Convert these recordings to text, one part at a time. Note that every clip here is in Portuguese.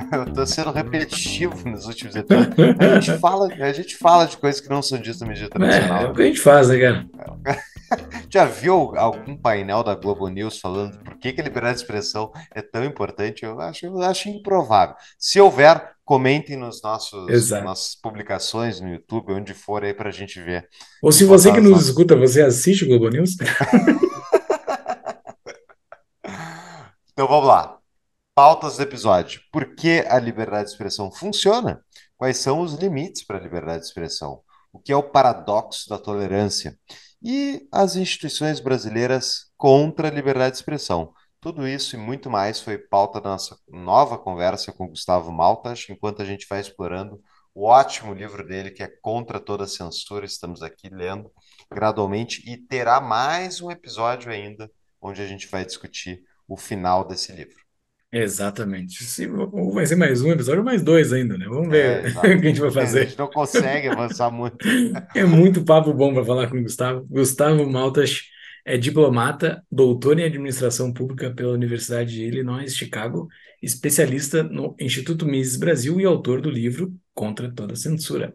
eu tô sendo repetitivo nos últimos episódios. A gente fala, a gente fala de coisas que não são ditas na mídia tradicional. É, é o que a gente faz, né, cara? Já viu algum painel da Globo News falando por que, que a liberdade de expressão é tão importante? Eu acho, eu acho improvável. Se houver, comentem nos nossos nossas publicações no YouTube, onde for aí para a gente ver. Ou se você que nos escuta, você assiste o Globo News? então vamos lá pautas do episódio. Por que a liberdade de expressão funciona? Quais são os limites para a liberdade de expressão? O que é o paradoxo da tolerância? E as instituições brasileiras contra a liberdade de expressão. Tudo isso e muito mais foi pauta da nossa nova conversa com Gustavo Maltas, enquanto a gente vai explorando o ótimo livro dele, que é Contra Toda Censura. Estamos aqui lendo gradualmente e terá mais um episódio ainda, onde a gente vai discutir o final desse livro. Exatamente. Se, ou vai ser mais um episódio ou mais dois ainda, né? Vamos ver É, o que a gente vai é, fazer. A gente não consegue avançar muito. É muito papo bom para falar com o Gustavo. Gustavo Maltas é diplomata, doutor em administração pública pela Universidade de Illinois, Chicago, especialista no Instituto Mises Brasil e autor do livro Contra Toda Censura.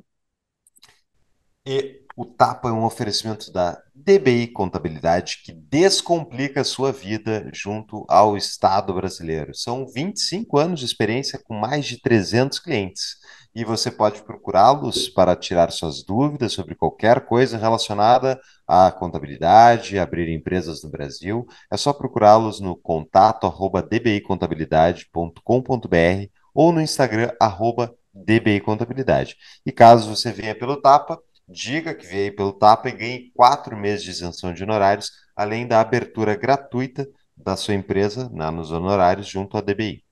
E o Tapa é um oferecimento da TBI Contabilidade que descomplica a sua vida junto ao Estado brasileiro. São 25 anos de experiência com mais de 300 clientes e você pode procurá-los para tirar suas dúvidas sobre qualquer coisa relacionada à contabilidade, abrir empresas no Brasil. É só procurá-los no contato arroba dbicontabilidade.com.br ou no Instagram arroba, dbicontabilidade. E caso você venha pelo Tapa, diga que veio pelo TAPA e ganhe quatro meses de isenção de honorários, além da abertura gratuita da sua empresa na nos honorários junto à DBI.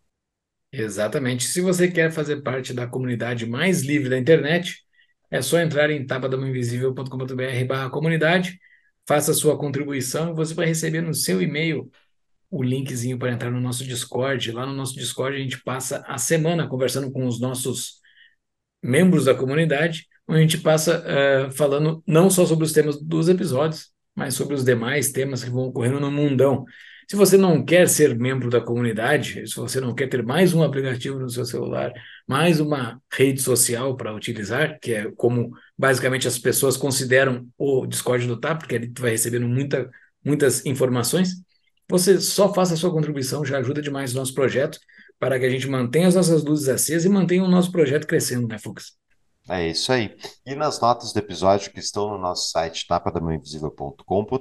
Exatamente. Se você quer fazer parte da comunidade mais livre da internet, é só entrar em tapadamoinvisível.com.br barra comunidade, faça sua contribuição e você vai receber no seu e-mail o linkzinho para entrar no nosso Discord. Lá no nosso Discord a gente passa a semana conversando com os nossos membros da comunidade onde a gente passa uh, falando não só sobre os temas dos episódios, mas sobre os demais temas que vão ocorrendo no mundão. Se você não quer ser membro da comunidade, se você não quer ter mais um aplicativo no seu celular, mais uma rede social para utilizar, que é como basicamente as pessoas consideram o Discord do TAP, porque ele vai recebendo muita, muitas informações, você só faça a sua contribuição, já ajuda demais o nosso projeto para que a gente mantenha as nossas luzes acesas e mantenha o nosso projeto crescendo, né, Fux? É isso aí. E nas notas do episódio que estão no nosso site tapadamãoinvisível.com.br,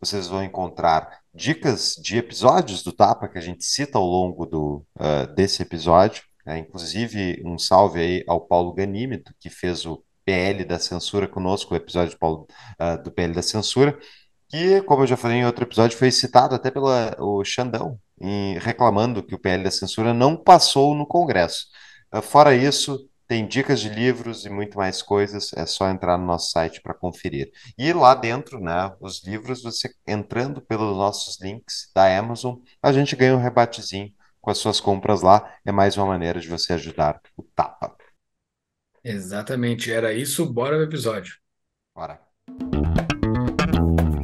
vocês vão encontrar dicas de episódios do Tapa que a gente cita ao longo do, uh, desse episódio. É, inclusive, um salve aí ao Paulo Ganímito que fez o PL da Censura conosco, o episódio eh, do, Paulo, uh, do PL da Censura, que, como eu já falei em outro episódio, foi citado até pelo Xandão, em, reclamando que o PL da Censura não passou no Congresso. Uh, fora isso, tem dicas de livros e muito mais coisas, é só entrar no nosso site para conferir. E lá dentro, né, os livros, você entrando pelos nossos links da Amazon, a gente ganha um rebatezinho com as suas compras lá. É mais uma maneira de você ajudar o Tapa. Exatamente, era isso. Bora no episódio. Bora.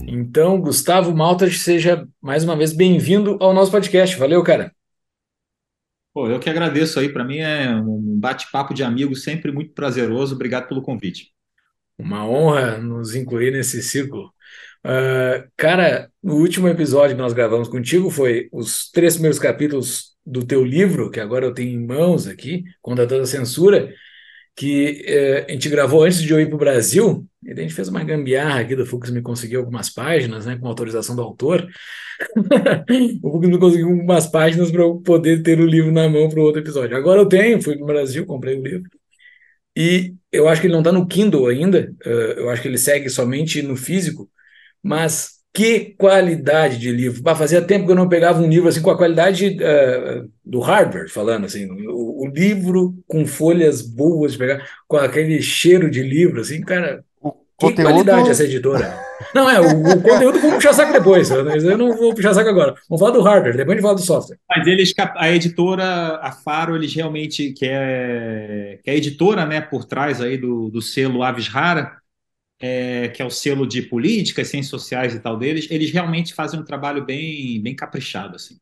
Então, Gustavo Maltas, seja mais uma vez bem-vindo ao nosso podcast. Valeu, cara. Pô, eu que agradeço aí. Para mim é um bate-papo de amigo sempre muito prazeroso. Obrigado pelo convite. Uma honra nos incluir nesse ciclo. Uh, cara, no último episódio que nós gravamos contigo foi os três primeiros capítulos do teu livro, que agora eu tenho em mãos aqui, Contra toda a censura, que eh, a gente gravou antes de eu ir para o Brasil, e a gente fez uma gambiarra aqui do Fux me conseguiu algumas páginas, né, com autorização do autor. o Fux me conseguiu algumas páginas para eu poder ter o livro na mão para o outro episódio. Agora eu tenho, fui para o Brasil, comprei o livro. E eu acho que ele não está no Kindle ainda, uh, eu acho que ele segue somente no físico, mas que qualidade de livro! Bah, fazia tempo que eu não pegava um livro assim com a qualidade uh, do hardware, falando assim, o, o, livro com folhas boas de pegar, com aquele cheiro de livro, assim, cara. O que conteúdo... qualidade essa editora! não, é, o, o conteúdo vamos puxar saco depois, eu não vou puxar saco agora. Vamos falar do hardware, depois a gente fala do software. Mas eles, a editora, a Faro, eles realmente, que é, que é a editora, né, por trás aí do, do selo Aves Rara, é, que é o selo de políticas, ciências sociais e tal deles, eles realmente fazem um trabalho bem, bem caprichado, assim.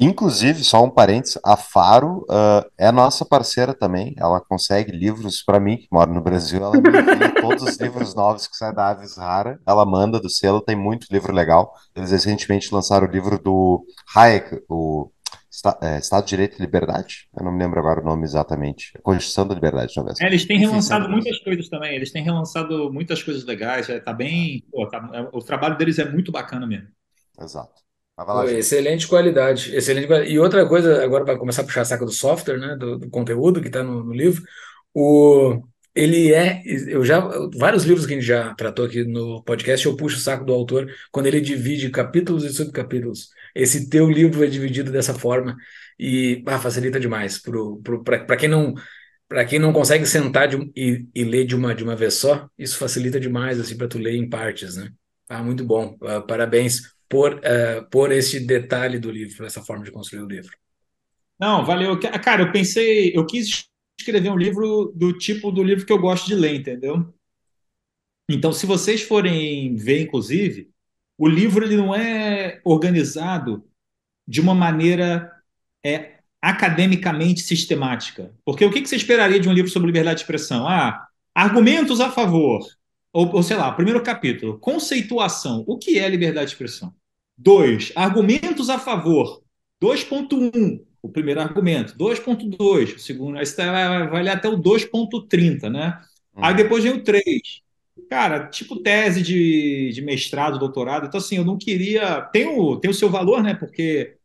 Inclusive, só um parênteses, a Faro uh, é nossa parceira também. Ela consegue livros para mim, que moro no Brasil. Ela me todos os livros novos que saem da Aves Rara. Ela manda do selo, tem muito livro legal. Eles recentemente lançaram o livro do Hayek, o é, Estado de Direito e Liberdade, eu não me lembro agora o nome exatamente. Constituição da Liberdade, talvez. É, eles têm relançado Sim, muitas coisas também, eles têm relançado muitas coisas legais, é, tá bem. Pô, tá, é, o trabalho deles é muito bacana mesmo. Exato. Lá, excelente qualidade, excelente qualidade. E outra coisa, agora para começar a puxar a saca do software, né, do, do conteúdo que está no, no livro, o, ele é. Eu já. Vários livros que a gente já tratou aqui no podcast, eu puxo o saco do autor quando ele divide capítulos e subcapítulos. Esse teu livro é dividido dessa forma e ah, facilita demais para quem não. Para quem não consegue sentar de, e, e, ler de uma, de uma vez só, isso facilita demais assim para tu ler em partes, né? Ah, muito bom. Uh, parabéns por, uh, por este detalhe do livro, essa forma de construir o livro. Não, valeu. Cara, eu pensei, eu quis escrever um livro do tipo do livro que eu gosto de ler, entendeu? Então, se vocês forem ver, inclusive, o livro ele não é organizado de uma maneira é, academicamente sistemática. Porque o que, que você esperaria de um livro sobre liberdade de expressão? Ah, argumentos a favor. Ou, ou sei lá, primeiro capítulo, conceituação. O que é liberdade de expressão? Dois, argumentos a favor. 2.1, o primeiro argumento. 2.2, o segundo. Aí você vai, vai ler até o 2.30, né? Hum. Aí depois vem o 3. Cara, tipo tese de, de mestrado, doutorado. Então, assim, eu não queria. Tem o, tem o seu valor, né? Porque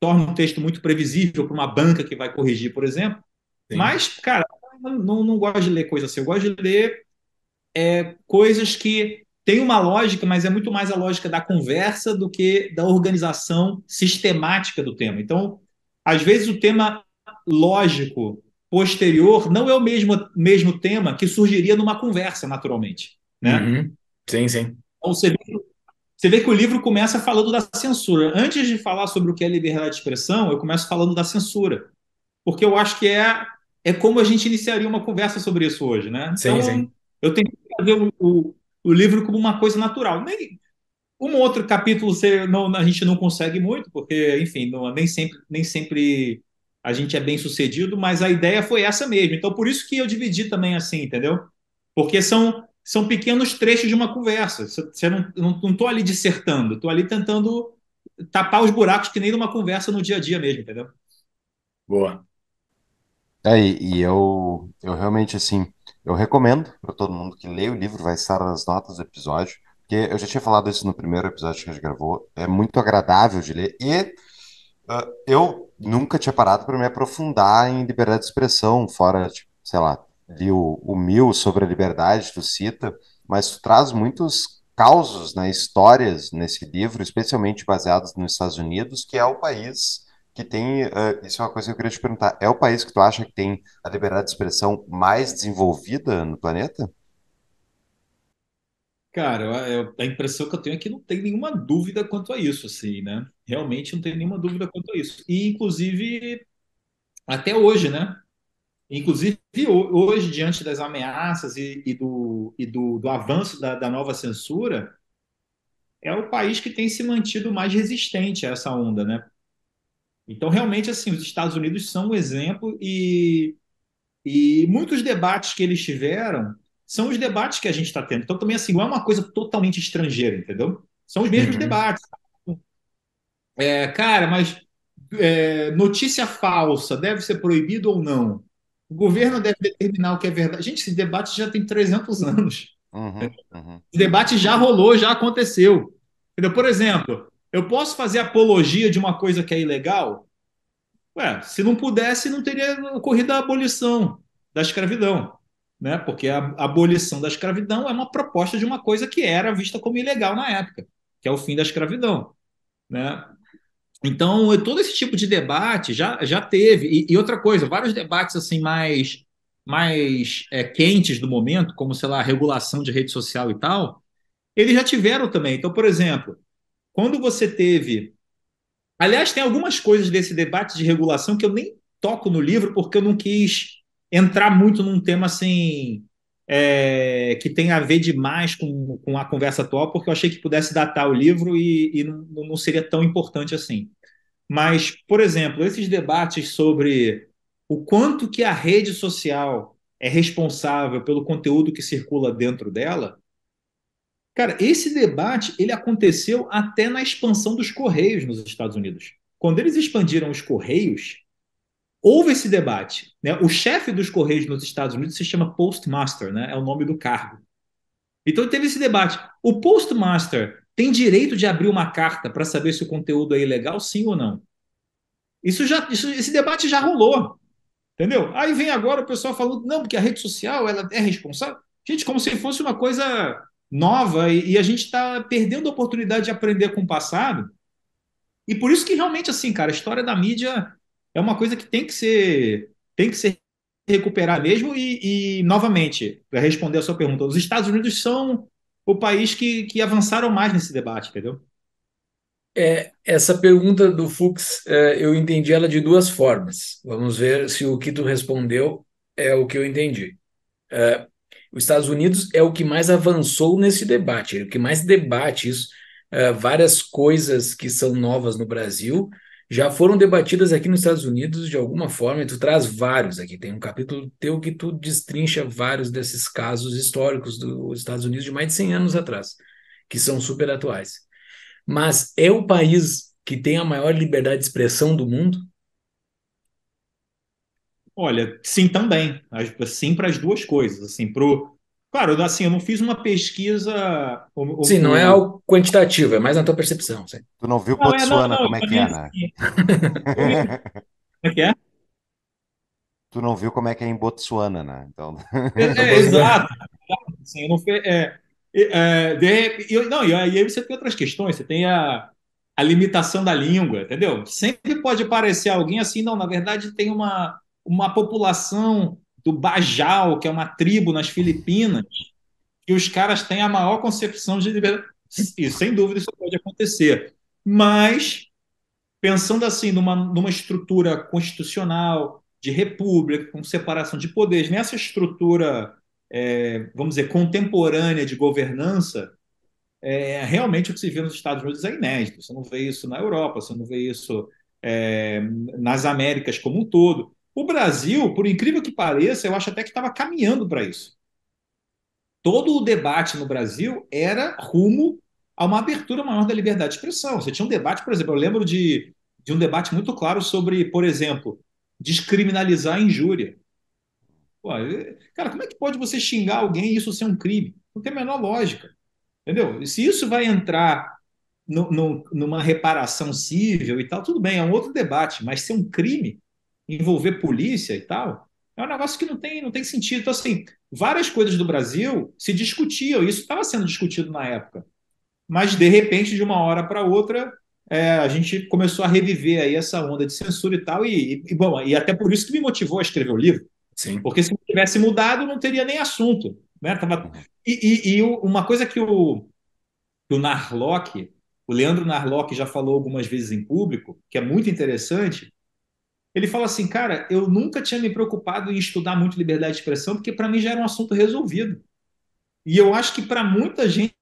torna um texto muito previsível para uma banca que vai corrigir, por exemplo. Sim. Mas, cara, não, não gosto de ler coisa assim. Eu gosto de ler é, coisas que têm uma lógica, mas é muito mais a lógica da conversa do que da organização sistemática do tema. Então, às vezes o tema lógico posterior não é o mesmo, mesmo tema que surgiria numa conversa, naturalmente. Né? Uhum. Sim, sim. Então, você, vê, você vê que o livro começa falando da censura. Antes de falar sobre o que é liberdade de expressão, eu começo falando da censura. Porque eu acho que é, é como a gente iniciaria uma conversa sobre isso hoje. Né? Então, sim, sim. eu tenho que fazer o, o, o livro como uma coisa natural. Nem, um outro capítulo não, a gente não consegue muito, porque, enfim, não, nem, sempre, nem sempre a gente é bem sucedido, mas a ideia foi essa mesmo. Então, por isso que eu dividi também assim, entendeu? Porque são, são pequenos trechos de uma conversa. Você não estou não, não ali dissertando, estou ali tentando tapar os buracos que nem numa conversa no dia a dia mesmo, entendeu? Boa. É, e eu, eu realmente, assim, eu recomendo para todo mundo que lê o livro, vai estar nas notas do episódio que eu já tinha falado isso no primeiro episódio que a gente gravou, é muito agradável de ler e uh, eu nunca tinha parado para me aprofundar em liberdade de expressão, fora, tipo, sei lá, li o, o Mil sobre a liberdade, tu cita, mas tu traz muitos causos, né, histórias nesse livro, especialmente baseados nos Estados Unidos, que é o país que tem, uh, isso é uma coisa que eu queria te perguntar, é o país que tu acha que tem a liberdade de expressão mais desenvolvida no planeta? Cara, eu- a impressão que eu tenho é que não tem nenhuma dúvida quanto a isso, assim, né? Realmente não tem nenhuma dúvida quanto a isso. E, inclusive, até hoje, né? Inclusive, hoje, diante das ameaças e, e do, e do, do avanço da, da nova censura, é o país que tem se mantido mais resistente a essa onda, né? Então, realmente, assim, os Estados Unidos são um exemplo e, e muitos debates que eles tiveram são os debates que a gente está tendo. Então, também, assim, não é uma coisa totalmente estrangeira, entendeu? São os mesmos uhum. debates. É, cara, mas é, notícia falsa deve ser proibido ou não? O governo deve determinar o que é verdade. Gente, esse debate já tem 300 anos. Uhum, uhum. debate já rolou, já aconteceu. Entendeu? Por exemplo, eu posso fazer apologia de uma coisa que é ilegal? Ué, se não pudesse, não teria ocorrido a abolição da escravidão né? porque a abolição da escravidão é uma proposta de uma coisa que era vista como ilegal na época, que é o fim da escravidão. Né? Então, todo esse tipo de debate já, já teve. E, e outra coisa, vários debates assim mais, mais é, quentes do momento, como, sei lá, regulação de rede social e tal, eles já tiveram também. Então, por exemplo, quando você teve. Aliás, tem algumas coisas desse debate de regulação que eu nem toco no livro porque eu não quis entrar muito num tema assim é, que tem a ver demais com, com a conversa atual, porque eu achei que pudesse datar o livro e, e não, não seria tão importante assim. Mas, por exemplo, esses debates sobre o quanto que a rede social é responsável pelo conteúdo que circula dentro dela, cara, esse debate ele aconteceu até na expansão dos correios nos Estados Unidos. Quando eles expandiram os correios, houve esse debate. Né? O chefe dos Correios nos Estados Unidos se chama Postmaster, né? é o nome do cargo. Então teve esse debate. O Postmaster tem direito de abrir uma carta para saber se o conteúdo é ilegal, sim ou não? Isso já, isso, esse debate já rolou. Entendeu? Aí vem agora o pessoal falando, não, porque a rede social ela é responsável. Gente, como se fosse uma coisa nova e, e a gente está perdendo a oportunidade de aprender com o passado. E por isso que realmente, assim, cara, a história da mídia é uma coisa que tem que ser, tem que ser recuperar mesmo. E, e novamente, para responder a sua pergunta, os Estados Unidos são o país que, que avançaram mais nesse debate, entendeu? É, essa pergunta do Fux, é, eu entendi ela de duas formas. Vamos ver se o que tu respondeu é o que eu entendi. É, os Estados Unidos é o que mais avançou nesse debate, é o que mais debate isso. É, várias coisas que são novas no Brasil, já foram debatidas aqui nos Estados Unidos de alguma forma, e tu traz vários aqui. Tem um capítulo teu que tu destrincha vários desses casos históricos dos Estados Unidos de mais de 100 anos atrás, que são super atuais. Mas é o país que tem a maior liberdade de expressão do mundo? Olha, sim também. Sim para as duas coisas. Assim, pro Claro, assim, eu não fiz uma pesquisa. Ou, Sim, não é algo quantitativo, é mais na tua percepção. Sim. Tu não viu não, Botsuana é, não, não, como é que é, né? Como é que é? Tu não viu como é que é em Botsuana, né? Então... É, é, exato. Assim, eu não, é, é, de, eu, não, e aí você tem outras questões, você tem a, a limitação da língua, entendeu? Sempre pode aparecer alguém assim, não, na verdade tem uma, uma população do Bajau, que é uma tribo nas Filipinas, que os caras têm a maior concepção de liberdade. E, sem dúvida isso pode acontecer. Mas, pensando assim, numa, numa estrutura constitucional, de república, com separação de poderes, nessa estrutura, é, vamos dizer, contemporânea de governança, é, realmente o que se vê nos Estados Unidos é inédito. Você não vê isso na Europa, você não vê isso é, nas Américas como um todo. O Brasil, por incrível que pareça, eu acho até que estava caminhando para isso. Todo o debate no Brasil era rumo a uma abertura maior da liberdade de expressão. Você tinha um debate, por exemplo, eu lembro de, de um debate muito claro sobre, por exemplo, descriminalizar a injúria. Pô, cara, como é que pode você xingar alguém e isso ser um crime? Não tem a menor lógica. Entendeu? E se isso vai entrar no, no, numa reparação civil e tal, tudo bem, é um outro debate, mas ser um crime, envolver polícia e tal, é um negócio que não tem, não tem sentido. Então, assim, várias coisas do Brasil se discutiam, isso estava sendo discutido na época. Mas, de repente, de uma hora para outra, é, a gente começou a reviver aí essa onda de censura e tal. E, e, bom, e até por isso que me motivou a escrever o livro. Sim. Porque se tivesse mudado, não teria nem assunto. Né? Tava... E, e, e uma coisa que o, que o Narlock, o Leandro Narlock já falou algumas vezes em público, que é muito interessante, ele fala assim, cara, eu nunca tinha me preocupado em estudar muito liberdade de expressão, porque para mim já era um assunto resolvido. E eu acho que para muita gente,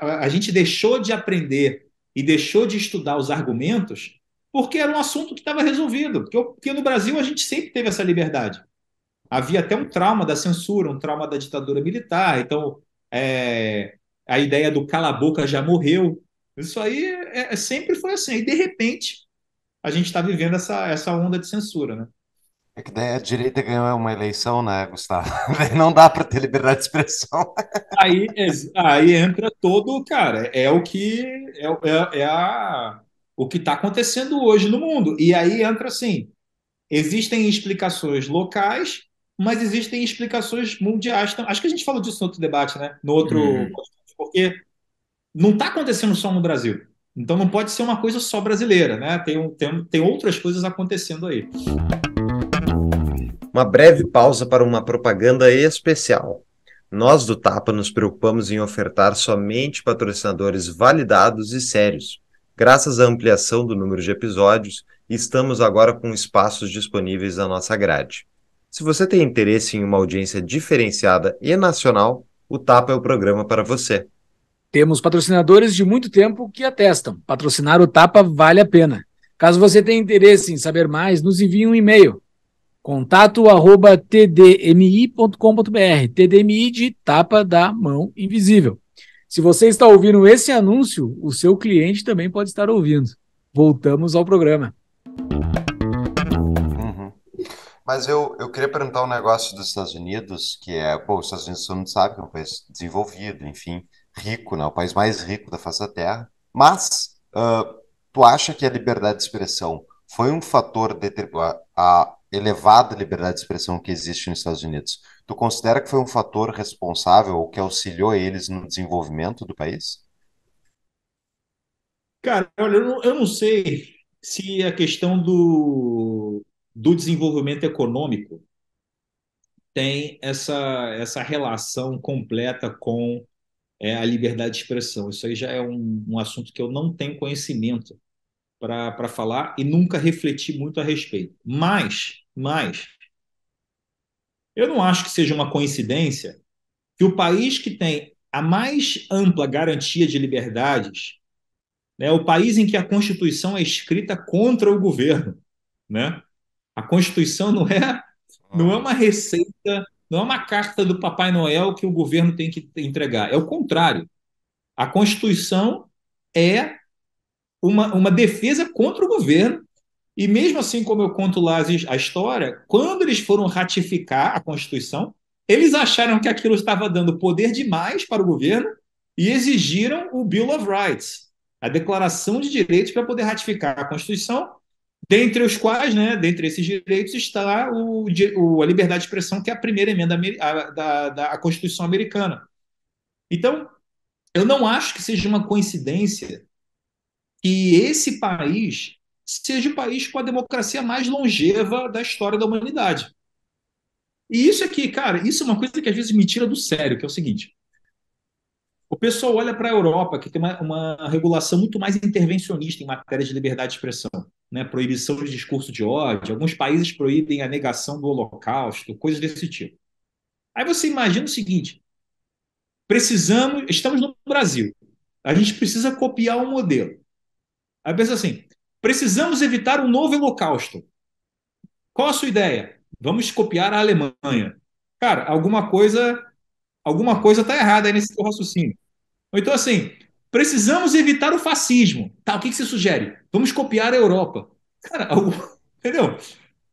a gente deixou de aprender e deixou de estudar os argumentos porque era um assunto que estava resolvido. Porque no Brasil a gente sempre teve essa liberdade. Havia até um trauma da censura, um trauma da ditadura militar. Então, é, a ideia do cala boca já morreu. Isso aí é, é sempre foi assim. E, de repente, a gente está vivendo essa, essa onda de censura, né? É que daí a direita ganhou uma eleição, né, Gustavo? Não dá para ter liberdade de expressão. Aí, aí entra todo, cara, é o que é, é, é a, o que está acontecendo hoje no mundo. E aí entra assim: existem explicações locais, mas existem explicações mundiais. Acho que a gente falou disso no outro debate, né? No outro. Hum. Porque não está acontecendo só no Brasil. Então não pode ser uma coisa só brasileira, né? Tem, tem, tem outras coisas acontecendo aí. Uma breve pausa para uma propaganda especial. Nós do Tapa nos preocupamos em ofertar somente patrocinadores validados e sérios. Graças à ampliação do número de episódios, estamos agora com espaços disponíveis na nossa grade. Se você tem interesse em uma audiência diferenciada e nacional, o Tapa é o programa para você. Temos patrocinadores de muito tempo que atestam. Patrocinar o Tapa vale a pena. Caso você tenha interesse em saber mais, nos envie um e-mail. Contato arroba tdmi.com.br. TDMI de tapa da mão invisível. Se você está ouvindo esse anúncio, o seu cliente também pode estar ouvindo. Voltamos ao programa. Uhum. Mas eu, eu queria perguntar um negócio dos Estados Unidos, que é, pô, os Estados Unidos você não sabe é um país desenvolvido, enfim rico, né? O país mais rico da face da Terra. Mas uh, tu acha que a liberdade de expressão foi um fator determinante a elevada liberdade de expressão que existe nos Estados Unidos? Tu considera que foi um fator responsável ou que auxiliou eles no desenvolvimento do país? Cara, olha, eu não, eu não sei se a questão do, do desenvolvimento econômico tem essa, essa relação completa com é a liberdade de expressão. Isso aí já é um, um assunto que eu não tenho conhecimento para falar e nunca refleti muito a respeito. Mas, mas, eu não acho que seja uma coincidência que o país que tem a mais ampla garantia de liberdades, né, o país em que a Constituição é escrita contra o governo, né? A Constituição não é não é uma receita não é uma carta do Papai Noel que o governo tem que entregar. É o contrário. A Constituição é uma, uma defesa contra o governo. E mesmo assim, como eu conto lá a história, quando eles foram ratificar a Constituição, eles acharam que aquilo estava dando poder demais para o governo e exigiram o Bill of Rights, a Declaração de Direitos, para poder ratificar a Constituição dentre os quais, né, dentre esses direitos, está o, o a liberdade de expressão, que é a primeira emenda da, da, Constituição americana. Então, eu não acho que seja uma coincidência que esse país seja o país com a democracia mais longeva da história da humanidade. E isso aqui, cara, isso é uma coisa que às vezes me tira do sério, que é o seguinte. O pessoal olha para a Europa, que tem uma, uma regulação muito mais intervencionista em matéria de liberdade de expressão né, proibição de discurso de ódio, alguns países proíbem a negação do Holocausto, coisas desse tipo. Aí você imagina o seguinte: precisamos, estamos no Brasil, a gente precisa copiar um modelo. Aí pensa assim: precisamos evitar um novo Holocausto. Qual a sua ideia? Vamos copiar a Alemanha. Cara, alguma coisa, alguma coisa está errada aí nesse raciocínio. então assim, Precisamos evitar o fascismo. Tá, o que, que você sugere? Vamos copiar a Europa. Cara, algum, entendeu?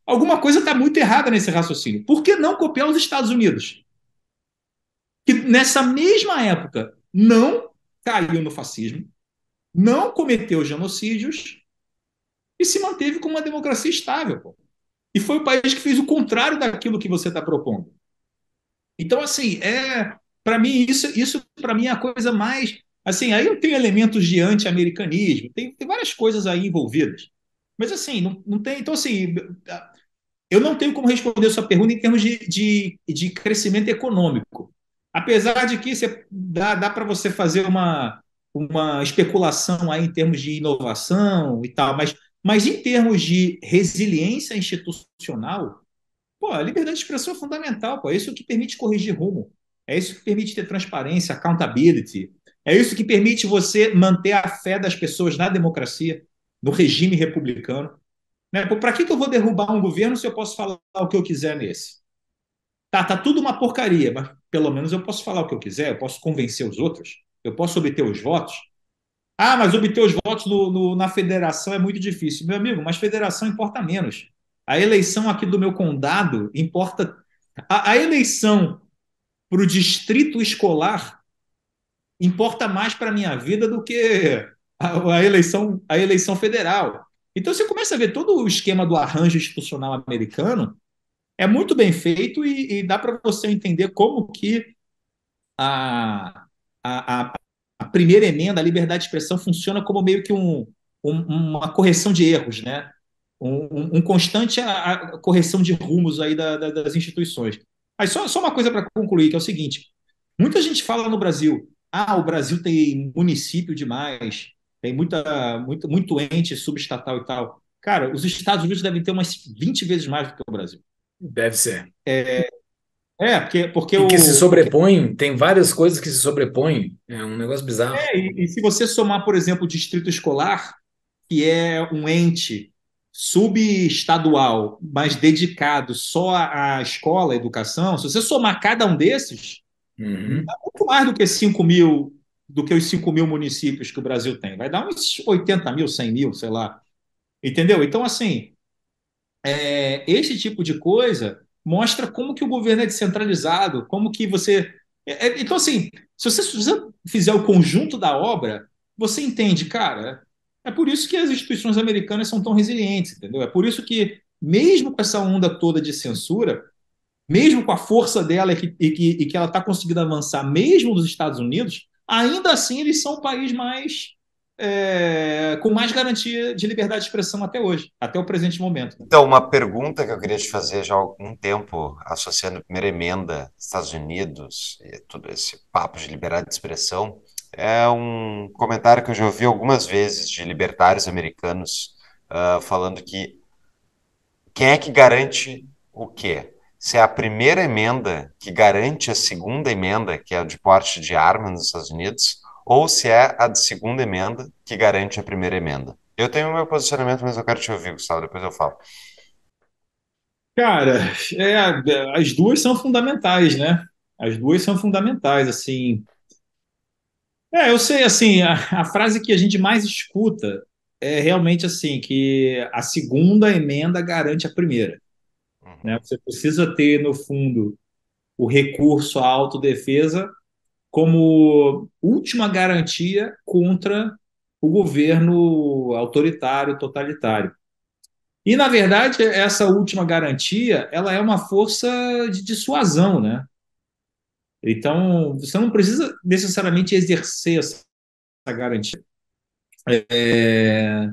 Alguma coisa está muito errada nesse raciocínio. Por que não copiar os Estados Unidos? Que nessa mesma época não caiu no fascismo, não cometeu genocídios e se manteve como uma democracia estável. Pô. E foi o país que fez o contrário daquilo que você está propondo. Então, assim, é para mim isso, isso para mim é a coisa mais Assim, aí eu tenho elementos de anti-americanismo, tem, tem várias coisas aí envolvidas. Mas assim, não, não tem. Então, assim, eu não tenho como responder sua pergunta em termos de, de, de crescimento econômico. Apesar de que você, dá, dá para você fazer uma, uma especulação aí em termos de inovação e tal, mas, mas em termos de resiliência institucional, pô, a liberdade de expressão é fundamental, pô. É isso que permite corrigir rumo. É isso que permite ter transparência, accountability, é isso que permite você manter a fé das pessoas na democracia, no regime republicano. Né? Para que, que eu vou derrubar um governo se eu posso falar o que eu quiser nesse? Tá, tá tudo uma porcaria, mas pelo menos eu posso falar o que eu quiser, eu posso convencer os outros, eu posso obter os votos. Ah, mas obter os votos no, no, na federação é muito difícil. Meu amigo, mas federação importa menos. A eleição aqui do meu condado importa. A, a eleição para o distrito escolar importa mais para a minha vida do que a, a, eleição, a eleição federal. Então você começa a ver todo o esquema do arranjo institucional americano é muito bem feito e, e dá para você entender como que a, a, a, primeira emenda, a liberdade de expressão, funciona como meio que um, um, uma correção de erros, né? Um, um constante a, correção de rumos aí da, da, das instituições. Aí só, só uma coisa para concluir, que é o seguinte: muita gente fala no Brasil, ah, o Brasil tem município demais, tem muita, muito, muito ente subestatal e tal. Cara, os Estados Unidos devem ter umas 20 vezes mais do que o Brasil. Deve ser. É, é porque, porque e que se sobrepõe, tem várias coisas que se sobrepõem. É um negócio bizarro. É, e, e se você somar, por exemplo, o distrito escolar, que é um ente subestadual, mas dedicado só à escola, à educação, se você somar cada um desses, Uhum. Muito mais do que 5 mil, do que os 5 mil municípios que o Brasil tem. Vai dar uns 80 mil, 100 mil, sei lá. Entendeu? Então, assim, é, tipo de coisa mostra como que o governo é descentralizado, como que você... É, é, então, assim, se você, se você fizer o conjunto da obra, você entende, cara, é por isso que as instituições americanas são tão resilientes, entendeu? É por isso que, mesmo com essa onda toda de censura, mesmo com a força dela e que, e que, e que ela está conseguindo avançar, mesmo dos Estados Unidos, ainda assim eles são o país mais é, com mais garantia de liberdade de expressão até hoje, até o presente momento. Né? Então, uma pergunta que eu queria te fazer já há algum tempo, associando a primeira emenda, Estados Unidos, e todo esse papo de liberdade de expressão, é um comentário que eu já ouvi algumas vezes de libertários americanos uh, falando que quem é que garante o quê? se é a primeira emenda que garante a segunda emenda, que é a de porte de armas nos Estados Unidos, ou se é a de segunda emenda que garante a primeira emenda. Eu tenho o meu posicionamento, mas eu quero te ouvir, Gustavo, depois eu falo. Cara, é, as duas são fundamentais, né? As duas são fundamentais, assim. É, eu sei, assim, a, a frase que a gente mais escuta é realmente assim, que a segunda emenda garante a primeira. Né? Você precisa ter, no fundo, o recurso à autodefesa como última garantia contra o governo autoritário, totalitário. E, na verdade, essa última garantia ela é uma força de dissuasão, né? Então, você não precisa necessariamente exercer essa garantia. É,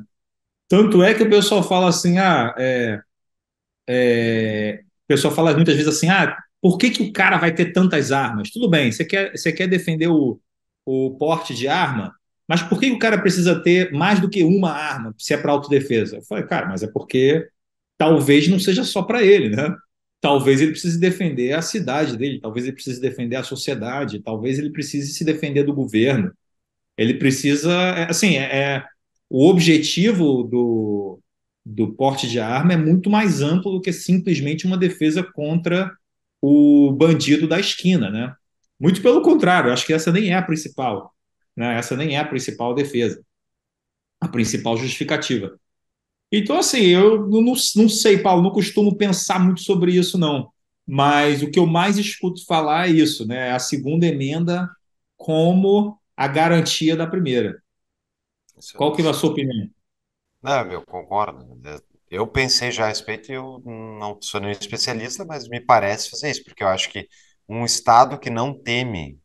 tanto é que o pessoal fala assim, ah, é, é, o pessoal fala muitas vezes assim: ah, por que, que o cara vai ter tantas armas? Tudo bem, você quer, você quer defender o, o porte de arma, mas por que, que o cara precisa ter mais do que uma arma se é para autodefesa? Eu falei, cara, mas é porque talvez não seja só para ele, né? Talvez ele precise defender a cidade dele, talvez ele precise defender a sociedade, talvez ele precise se defender do governo. Ele precisa, é, assim, é, é o objetivo do, do porte de arma é muito mais amplo do que simplesmente uma defesa contra o bandido da esquina, né? Muito pelo contrário, acho que essa nem é a principal, né? Essa nem é a principal defesa, a principal justificativa. Então, assim, eu não, não sei, Paulo, não costumo pensar muito sobre isso, não. Mas o que eu mais escuto falar é isso, né? É a segunda emenda como a garantia da primeira. Qual que é a sua opinião? Não, eu concordo. Né? Eu pensei já a respeito, e eu não sou nenhum especialista, mas me parece fazer isso, porque eu acho que um Estado que não teme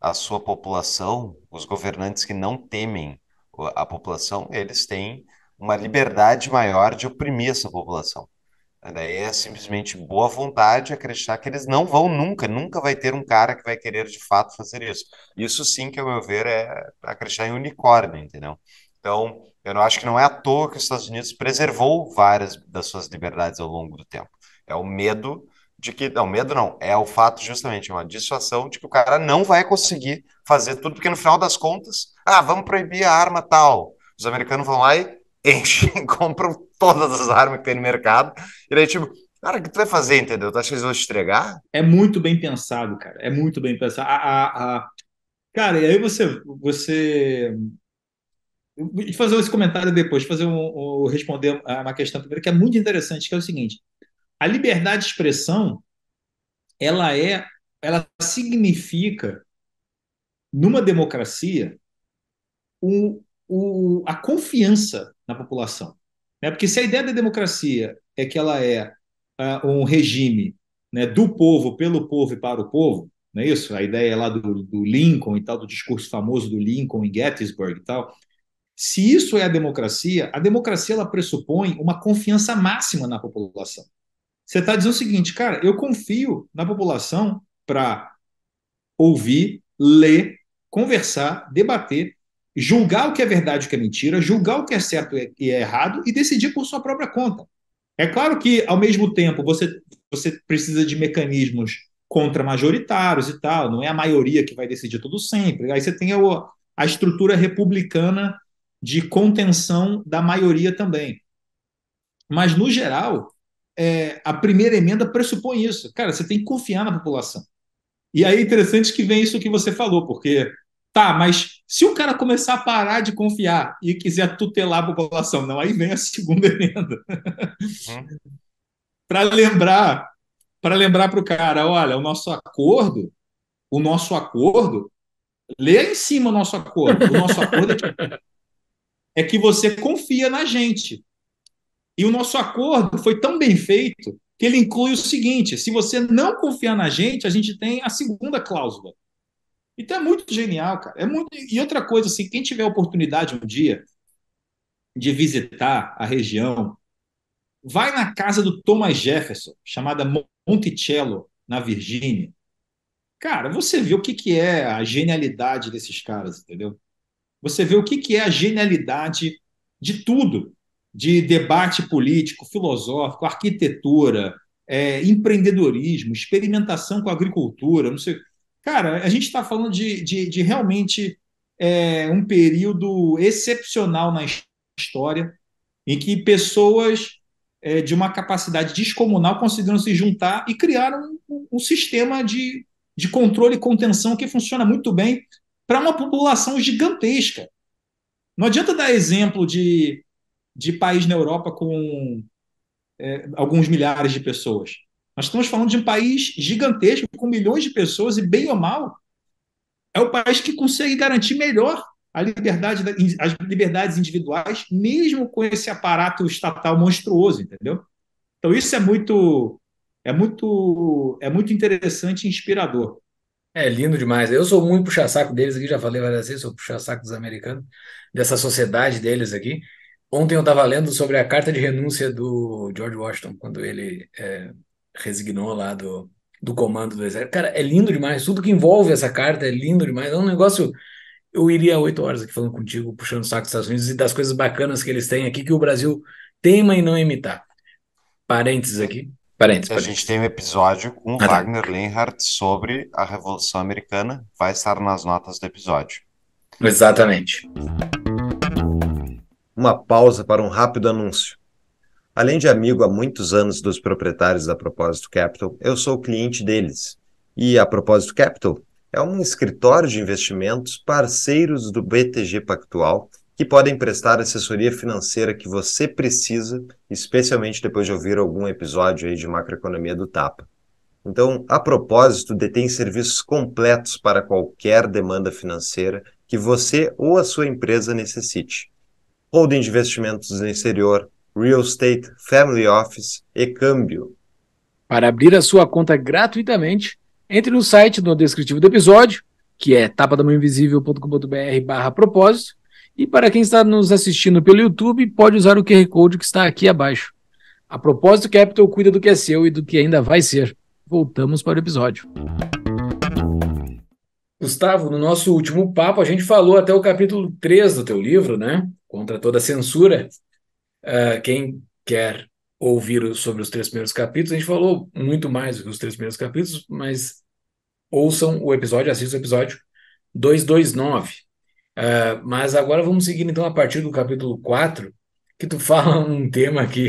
a sua população, os governantes que não temem a população, eles têm uma liberdade maior de oprimir essa população. Daí é simplesmente boa vontade acreditar que eles não vão nunca, nunca vai ter um cara que vai querer de fato fazer isso. Isso sim que, ao meu ver, é acreditar em unicórnio, entendeu? Então, eu não acho que não é à toa que os Estados Unidos preservou várias das suas liberdades ao longo do tempo. É o medo de que. Não, medo não. É o fato, justamente, é uma dissuasão de que o cara não vai conseguir fazer tudo, porque no final das contas, ah, vamos proibir a arma tal. Os americanos vão lá e enchem, compram todas as armas que tem no mercado. E daí, tipo, Cara, o que tu vai fazer, entendeu? Tu acha que eles vão entregar? É muito bem pensado, cara. É muito bem pensado. A, a, a... Cara, e aí você, você Vou fazer esse comentário depois, fazer um, um, responder a uma questão primeiro, que é muito interessante, que é o seguinte: a liberdade de expressão, ela é, ela significa, numa democracia, o, o, a confiança na população. Né? Porque se a ideia da democracia é que ela é uh, um regime né, do povo, pelo povo e para o povo, não é isso? A ideia é lá do, do Lincoln e tal, do discurso famoso do Lincoln em Gettysburg e tal, se isso é a democracia, a democracia ela pressupõe uma confiança máxima na população. Você está dizendo o seguinte, cara, eu confio na população para ouvir, ler, conversar, debater, julgar o que é verdade e o que é mentira, julgar o que é certo e é errado e decidir por sua própria conta. É claro que, ao mesmo tempo, você, você precisa de mecanismos contra-majoritários e tal, não é a maioria que vai decidir tudo sempre. Aí você tem a, a estrutura republicana de contenção da maioria também. Mas, no geral, é, a primeira emenda pressupõe isso. Cara, você tem que confiar na população. E aí é interessante que vem isso que você falou, porque tá, mas se o cara começar a parar de confiar e quiser tutelar a população, não, aí vem a segunda emenda. Uhum. para lembrar, para lembrar para o cara, olha, o nosso acordo, o nosso acordo, lê em cima o nosso acordo. O nosso acordo é que é que você confia na gente. E o nosso acordo foi tão bem feito que ele inclui o seguinte: se você não confiar na gente, a gente tem a segunda cláusula. Então é muito genial, cara. É muito... E outra coisa, assim, quem tiver oportunidade um dia de visitar a região, vai na casa do Thomas Jefferson, chamada Monticello, na Virgínia. Cara, você vê o que, que é a genialidade desses caras, entendeu? você vê o que, que é a genialidade de tudo, de debate político, filosófico, arquitetura, é, empreendedorismo, experimentação com agricultura, não sei. Cara, a gente está falando de, de, de realmente é, um período excepcional na história, em que pessoas é, de uma capacidade descomunal conseguiram se juntar e criaram um, um sistema de, de controle e contenção que funciona muito bem para uma população gigantesca. Não adianta dar exemplo de, de país na Europa com é, alguns milhares de pessoas. Nós estamos falando de um país gigantesco, com milhões de pessoas, e bem ou mal, é o país que consegue garantir melhor a liberdade, as liberdades individuais, mesmo com esse aparato estatal monstruoso, entendeu? Então isso é muito, é muito, é muito interessante e inspirador. É lindo demais. Eu sou muito puxa-saco deles aqui, já falei várias vezes, sou puxa-saco dos americanos, dessa sociedade deles aqui. Ontem eu estava lendo sobre a carta de renúncia do George Washington, quando ele é, resignou lá do, do comando do exército. Cara, é lindo demais. Tudo que envolve essa carta é lindo demais. É um negócio. Eu iria oito horas aqui falando contigo, puxando o saco dos Estados Unidos e das coisas bacanas que eles têm aqui, que o Brasil teima em não imitar. Parênteses aqui. Parentes, parentes. A gente tem um episódio com ah, tá. Wagner tá. Lenhardt sobre a Revolução Americana. Vai estar nas notas do episódio. Exatamente. Uma pausa para um rápido anúncio. Além de amigo há muitos anos dos proprietários da Propósito Capital, eu sou cliente deles. E a Propósito Capital é um escritório de investimentos parceiros do BTG Pactual que podem prestar a assessoria financeira que você precisa, especialmente depois de ouvir algum episódio aí de macroeconomia do Tapa. Então, a propósito, detém serviços completos para qualquer demanda financeira que você ou a sua empresa necessite. Holding de investimentos no exterior, real estate, family office e câmbio. Para abrir a sua conta gratuitamente, entre no site no descritivo do episódio, que é tapadamãoinvisível.com.br barra propósito, e para quem está nos assistindo pelo YouTube, pode usar o QR Code que está aqui abaixo. A propósito, Capital cuida do que é seu e do que ainda vai ser. Voltamos para o episódio. Gustavo, no nosso último papo, a gente falou até o capítulo 3 do teu livro, né? Contra toda censura. Uh, quem quer ouvir sobre os três primeiros capítulos, a gente falou muito mais do que os três primeiros capítulos, mas ouçam o episódio, assistam o episódio 229. Ah, mas agora vamos seguir então a partir do capítulo 4, que tu fala um tema que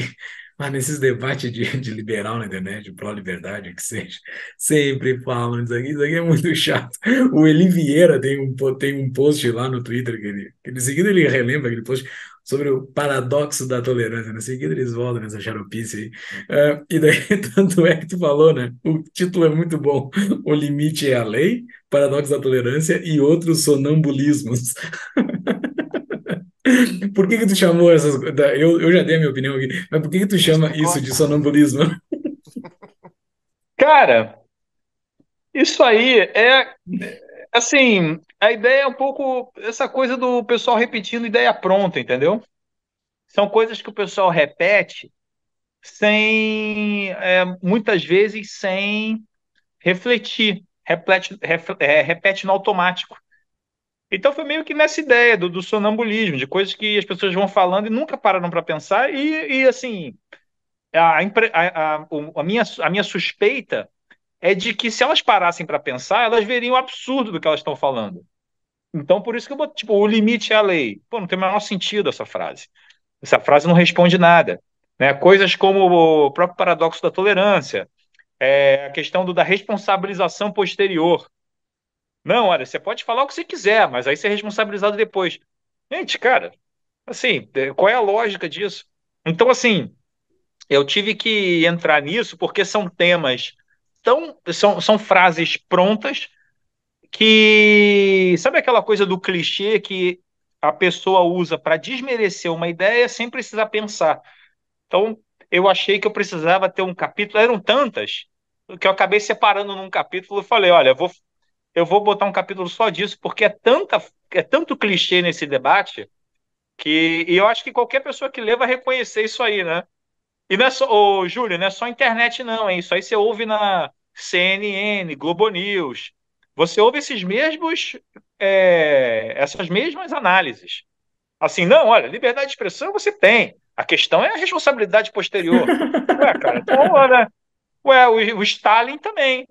mas ah, nesses debates de, de liberal na internet, de pró-liberdade, que seja, sempre falam isso aqui, isso aqui é muito chato. O Eli Vieira tem um, tem um post lá no Twitter, que ele, que em seguida ele relembra aquele post sobre o paradoxo da tolerância, né? Em seguida eles voltam nessa xaropice aí. Uh, e daí, tanto é que tu falou, né? O título é muito bom. O limite é a lei, paradoxo da tolerância e outros sonambulismos. Por que que tu chamou essas eu, eu já dei a minha opinião aqui, mas por que que tu chama isso de sonambulismo? Cara, isso aí é assim, a ideia é um pouco essa coisa do pessoal repetindo ideia pronta, entendeu? São coisas que o pessoal repete sem é, muitas vezes sem refletir, repete, ref, é, repete no automático. Então foi meio que nessa ideia do, do sonambulismo, de coisas que as pessoas vão falando e nunca pararam para pensar. E, e assim, a, a, a, minha, a minha suspeita é de que se elas parassem para pensar, elas veriam o absurdo do que elas estão falando. Então, por isso que eu boto, tipo, o limite é a lei. Pô, não tem o menor sentido essa frase. Essa frase não responde nada. Né? Coisas como o próprio paradoxo da tolerância, é, a questão do, da responsabilização posterior. Não, olha, você pode falar o que você quiser, mas aí você é responsabilizado depois. Gente, cara, assim, é, qual é a lógica disso? Então, assim, eu tive que entrar nisso porque são temas tão. são, são frases prontas que. Sabe aquela coisa do clichê que a pessoa usa para desmerecer uma ideia sem precisar pensar? Então, eu achei que eu precisava ter um capítulo, eram tantas, que eu acabei separando num capítulo e falei: olha, vou eu vou botar um capítulo só disso, porque é, tanta, é tanto clichê nesse debate que e eu acho que qualquer pessoa que lê vai reconhecer isso aí, né? E não é só, ô, Júlio, não é só internet, não, hein? Isso aí você ouve na CNN, Globo News. Você ouve esses mesmos, é, essas mesmas análises. Assim, não, olha, liberdade de expressão você tem. A questão é a responsabilidade posterior. Ué, cara, então, olha, né? Ué, o, o Stalin também.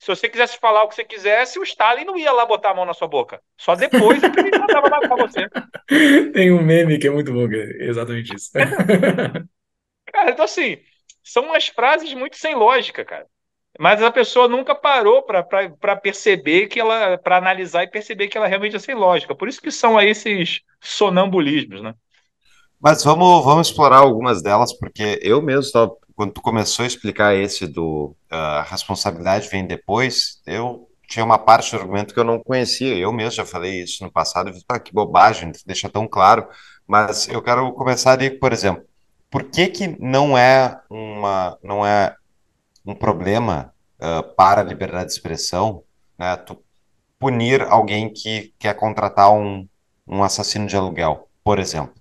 Se você quisesse falar o que você quisesse, o Stalin não ia lá botar a mão na sua boca. Só depois que ele botava lá pra você. Tem um meme que é muito bom, é exatamente isso. cara, então assim, são umas frases muito sem lógica, cara. Mas a pessoa nunca parou para perceber que ela. para analisar e perceber que ela realmente é sem lógica. Por isso que são aí esses sonambulismos, né? Mas vamos, vamos explorar algumas delas, porque eu mesmo estava quando tu começou a explicar esse do uh, a responsabilidade vem depois, eu tinha uma parte do argumento que eu não conhecia. Eu mesmo já falei isso no passado, ah, que bobagem, deixa tão claro. Mas eu quero começar ali, por exemplo, por que, que não é uma não é um problema uh, para a liberdade de expressão, né? Tu punir alguém que quer contratar um, um assassino de aluguel, por exemplo.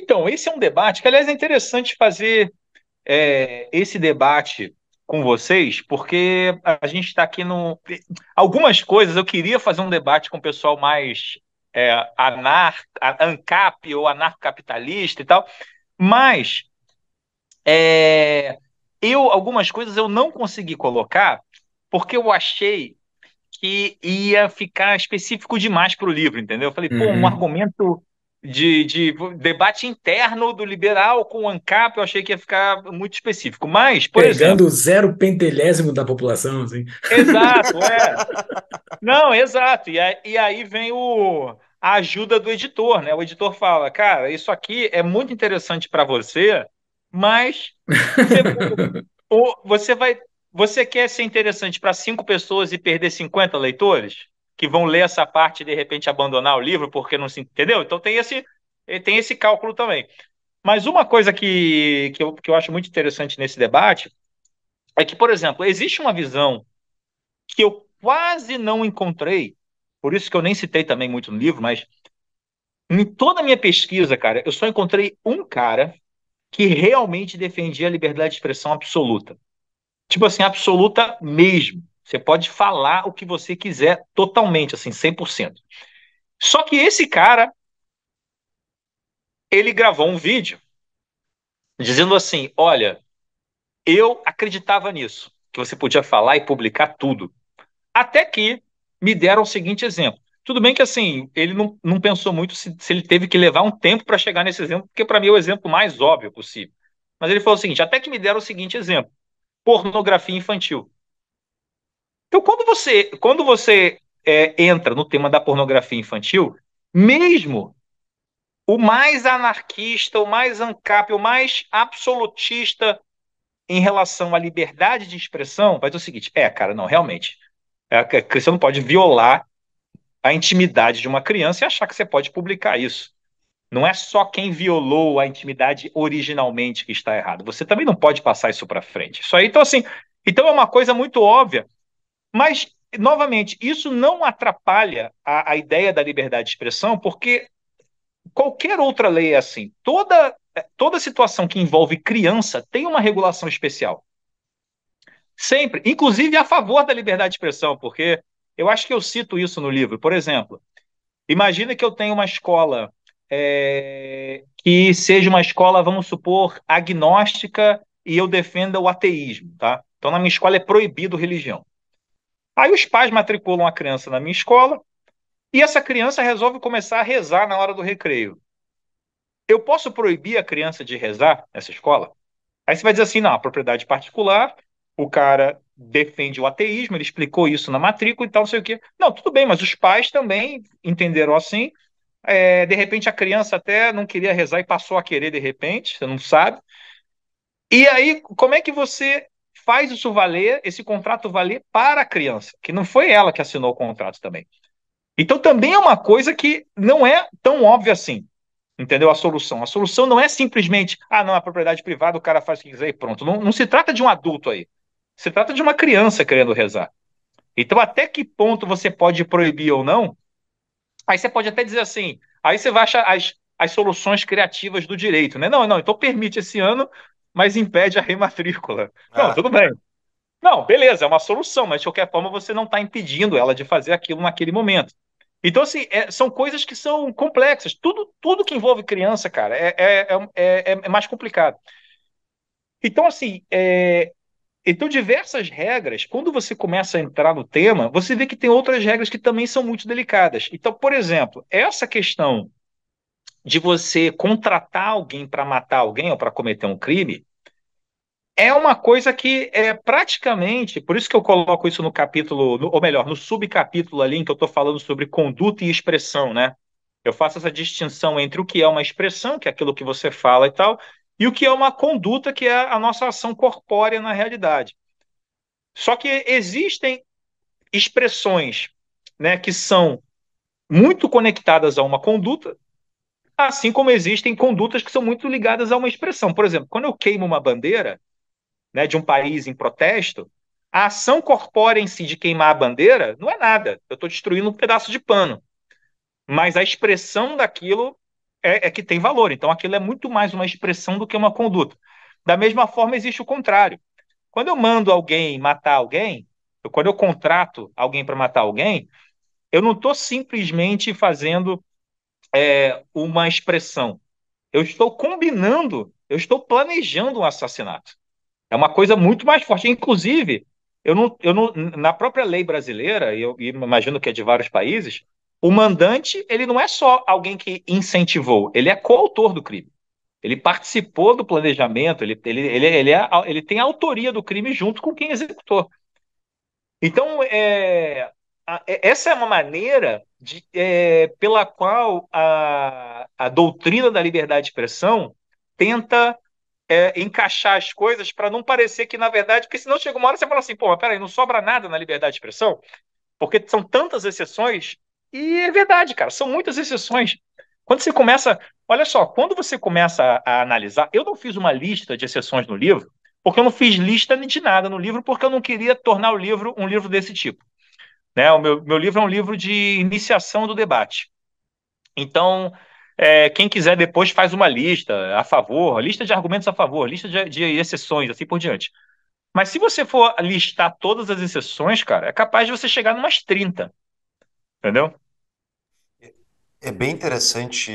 Então, esse é um debate que, aliás, é interessante fazer é, esse debate com vocês, porque a gente está aqui no. Algumas coisas eu queria fazer um debate com o pessoal mais é, anar... ANCAP ou anarcocapitalista e tal, mas é, eu algumas coisas eu não consegui colocar porque eu achei que ia ficar específico demais para o livro, entendeu? Eu falei, uhum. pô, um uhum. argumento de, de, debate interno do liberal com o ANCAP, eu achei que ia ficar muito específico. Mas, por Pegando exemplo, zero pentelésimo da população, assim. Exato, é. Não, exato. E, aí, e aí vem o, a ajuda do editor, né? O editor fala, cara, isso aqui é muito interessante para você, mas você, o, você vai. Você quer ser interessante para cinco pessoas e perder 50 leitores? que vão ler essa parte e de repente abandonar o livro porque não se entendeu. Então tem esse tem esse cálculo também. Mas uma coisa que, que, eu, que eu acho muito interessante nesse debate é que, por exemplo, existe uma visão que eu quase não encontrei, por isso que eu nem citei também muito no livro, mas em toda a minha pesquisa, cara, eu só encontrei um cara que realmente defendia a liberdade de expressão absoluta. Tipo assim, absoluta mesmo. Você pode falar o que você quiser totalmente, assim, 100%. Só que esse cara, ele gravou um vídeo dizendo assim: olha, eu acreditava nisso, que você podia falar e publicar tudo. Até que me deram o seguinte exemplo. Tudo bem que assim, ele não, não pensou muito se, se ele teve que levar um tempo para chegar nesse exemplo, porque para mim é o exemplo mais óbvio possível. Mas ele falou o seguinte: até que me deram o seguinte exemplo: pornografia infantil. Então, quando você, quando você é, entra no tema da pornografia infantil, mesmo o mais anarquista, o mais ancap, o mais absolutista em relação à liberdade de expressão, vai dizer o seguinte: é, cara, não, realmente. É, é, você não pode violar a intimidade de uma criança e achar que você pode publicar isso. Não é só quem violou a intimidade originalmente que está errado. Você também não pode passar isso para frente. Isso aí, então, assim, então é uma coisa muito óbvia mas, novamente, isso não atrapalha a, a ideia da liberdade de expressão, porque qualquer outra lei é assim. Toda, toda situação que envolve criança tem uma regulação especial. Sempre, inclusive a favor da liberdade de expressão, porque eu acho que eu cito isso no livro. Por exemplo, imagina que eu tenho uma escola é, que seja uma escola, vamos supor, agnóstica e eu defenda o ateísmo, tá? Então na minha escola é proibido religião. Aí os pais matriculam a criança na minha escola e essa criança resolve começar a rezar na hora do recreio. Eu posso proibir a criança de rezar nessa escola? Aí você vai dizer assim: não, a propriedade particular, o cara defende o ateísmo, ele explicou isso na matrícula e tal, não sei o quê. Não, tudo bem, mas os pais também entenderam assim. É, de repente a criança até não queria rezar e passou a querer de repente, você não sabe. E aí, como é que você faz isso valer, esse contrato valer para a criança, que não foi ela que assinou o contrato também. Então também é uma coisa que não é tão óbvia assim. Entendeu? A solução. A solução não é simplesmente, ah, não, a propriedade privada, o cara faz o que quiser e pronto. Não, não se trata de um adulto aí. Se trata de uma criança querendo rezar. Então, até que ponto você pode proibir ou não? Aí você pode até dizer assim, aí você vai achar as, as soluções criativas do direito, né? Não, não, então permite esse ano mas impede a rematrícula. Ah. Não, tudo bem. Não, beleza, é uma solução, mas de qualquer forma você não está impedindo ela de fazer aquilo naquele momento. Então, assim, é, são coisas que são complexas. Tudo, tudo que envolve criança, cara, é, é, é, é mais complicado. Então, assim, então diversas regras, quando você começa a entrar no tema, você vê que tem outras regras que também são muito delicadas. Então, por exemplo, essa questão de você contratar alguém para matar alguém ou para cometer um crime, é uma coisa que é praticamente, por isso que eu coloco isso no capítulo, no, ou melhor, no subcapítulo ali em que eu estou falando sobre conduta e expressão, né? Eu faço essa distinção entre o que é uma expressão, que é aquilo que você fala e tal, e o que é uma conduta, que é a nossa ação corpórea na realidade. Só que existem expressões, né, que são muito conectadas a uma conduta, assim como existem condutas que são muito ligadas a uma expressão. Por exemplo, quando eu queimo uma bandeira, né, de um país em protesto, a ação corpórea em si de queimar a bandeira não é nada. Eu estou destruindo um pedaço de pano. Mas a expressão daquilo é, é que tem valor. Então aquilo é muito mais uma expressão do que uma conduta. Da mesma forma, existe o contrário. Quando eu mando alguém matar alguém, eu, quando eu contrato alguém para matar alguém, eu não estou simplesmente fazendo é, uma expressão. Eu estou combinando, eu estou planejando um assassinato. É uma coisa muito mais forte. Inclusive, eu não, eu não, na própria lei brasileira, e eu imagino que é de vários países, o mandante ele não é só alguém que incentivou, ele é coautor do crime. Ele participou do planejamento, ele, ele, ele, ele, é, ele tem a autoria do crime junto com quem executou. Então, é, é, essa é uma maneira de, é, pela qual a, a doutrina da liberdade de expressão tenta é, encaixar as coisas para não parecer que, na verdade, porque senão chega uma hora e você fala assim, pô, mas peraí, não sobra nada na liberdade de expressão, porque são tantas exceções, e é verdade, cara, são muitas exceções. Quando você começa, olha só, quando você começa a, a analisar, eu não fiz uma lista de exceções no livro, porque eu não fiz lista de nada no livro, porque eu não queria tornar o livro um livro desse tipo. Né? O meu, meu livro é um livro de iniciação do debate. Então, é, quem quiser depois faz uma lista a favor, lista de argumentos a favor, lista de, de exceções, assim por diante. Mas se você for listar todas as exceções, cara, é capaz de você chegar em umas 30. Entendeu? É, é bem interessante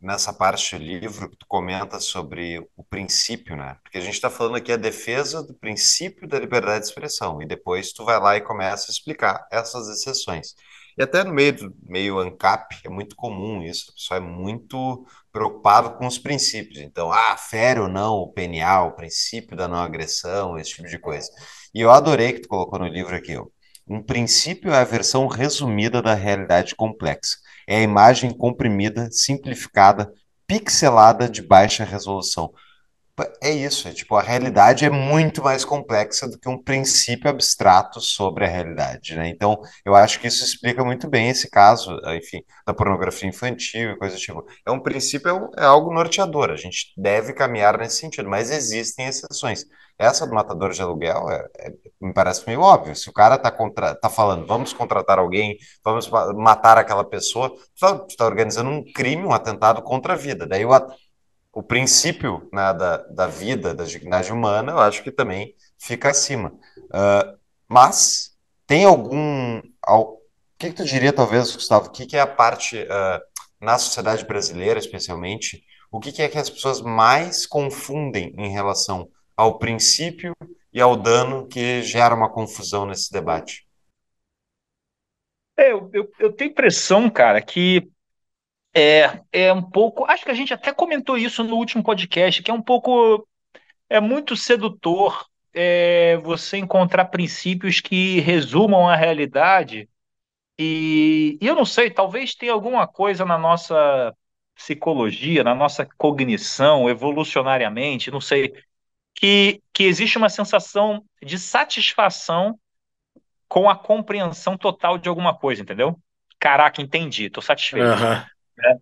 nessa parte do livro que tu comenta sobre o princípio, né? Porque a gente está falando aqui a defesa do princípio da liberdade de expressão, e depois tu vai lá e começa a explicar essas exceções. E até no meio do meio ANCAP é muito comum isso, o pessoal é muito preocupado com os princípios. Então, ah, fere ou não o PNA, o princípio da não agressão, esse tipo de coisa. E eu adorei que tu colocou no livro aqui, ó. Um princípio é a versão resumida da realidade complexa. É a imagem comprimida, simplificada, pixelada de baixa resolução. É isso, é tipo, a realidade é muito mais complexa do que um princípio abstrato sobre a realidade, né? Então, eu acho que isso explica muito bem esse caso, eh, enfim, da pornografia infantil e coisa do tipo. É um princípio, é, é algo norteador, a gente deve caminhar nesse sentido, mas existem exceções. Essa do matador de aluguel é, é, me parece meio óbvio. Se o cara tá, contra, tá falando, vamos contratar alguém, vamos matar aquela pessoa, você tá, tá organizando um crime, um atentado contra a vida. Daí o o princípio né, da, da vida, da dignidade humana, eu acho que também fica acima. Uh, mas tem algum. O que, que, tu diria, talvez, Gustavo? O que, que é a parte, uh, na sociedade brasileira, especialmente, o que, que é que as pessoas mais confundem em relação ao princípio e ao dano que gera uma confusão nesse debate? É, eu, eu, eu, tenho impressão, cara, que é, é um pouco. Acho que a gente até comentou isso no último podcast, que é um pouco. É muito sedutor é, você encontrar princípios que resumam a realidade. E, e eu não sei, talvez tenha alguma coisa na nossa psicologia, na nossa cognição, evolucionariamente, não sei, que, que existe uma sensação de satisfação com a compreensão total de alguma coisa, entendeu? Caraca, entendi, tô satisfeito. Uhum. Né?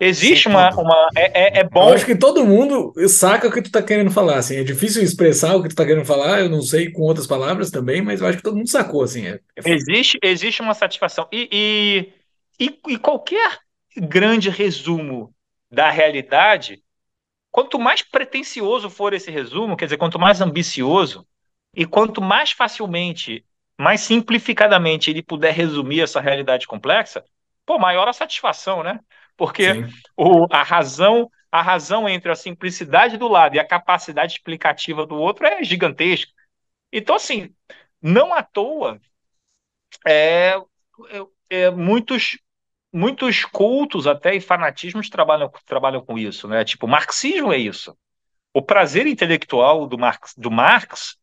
Existe uma. uma é, é, é bom. Eu acho que todo mundo saca o que tu tá querendo falar. Assim. É difícil expressar o que tu tá querendo falar, eu não sei com outras palavras também, mas eu acho que todo mundo sacou. Assim, é, é existe, existe uma satisfação. E, e, e, e qualquer grande resumo da realidade, quanto mais pretensioso for esse resumo, quer dizer, quanto mais ambicioso, e quanto mais facilmente, mais simplificadamente ele puder resumir essa realidade complexa, pô, maior a satisfação, né? Porque o, a razão a razão entre a simplicidade do lado e a capacidade explicativa do outro é gigantesca. Então, assim, não à toa é, é, é muitos muitos cultos até e fanatismos trabalham, trabalham com isso, né? Tipo, marxismo é isso. O prazer intelectual do Marx, do Marx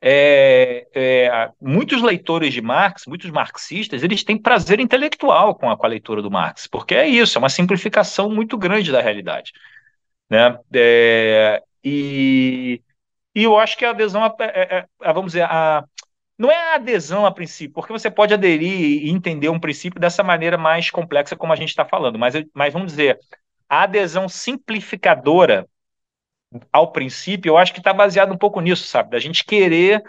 é, é, muitos leitores de Marx, muitos marxistas, eles têm prazer intelectual com a, com a, leitura do Marx, porque é isso, é uma simplificação muito grande da realidade. Né? É, e, e, eu acho que a adesão, a, é, é, a, vamos dizer, a, não é a adesão a princípio, porque você pode aderir e entender um princípio dessa maneira mais complexa como a gente está falando, mas, mas vamos dizer, a adesão simplificadora ao princípio, eu acho que está baseado um pouco nisso, sabe? Da gente querer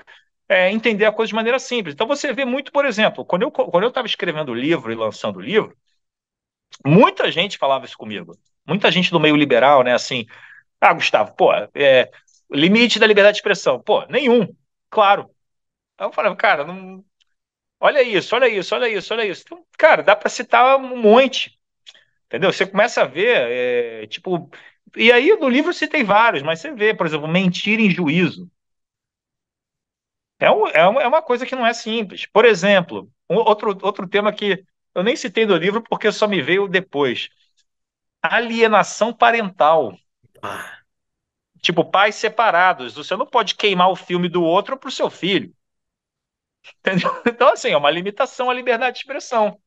é, entender a coisa de maneira simples. Então você vê muito, por exemplo, quando eu quando eu estava escrevendo o livro e lançando o livro, muita gente falava isso comigo. Muita gente do meio liberal, né? Assim, ah, Gustavo, pô, é, limite da liberdade de expressão, pô, nenhum, claro. eu falava, cara, não... olha isso, olha isso, olha isso, olha isso. Então, cara, dá para citar um monte, entendeu? Você começa a ver, é, tipo, e aí no livro você tem vários, mas você vê, por exemplo, mentir em juízo. É, um, é, é, uma coisa que não é simples. Por exemplo, um, outro, outro tema que eu nem citei no livro porque só me veio depois. Alienação parental. Ah. Tipo, pais separados. Você não pode queimar o filme do outro para o seu filho. Entendeu? Então, assim, é uma limitação à liberdade de expressão.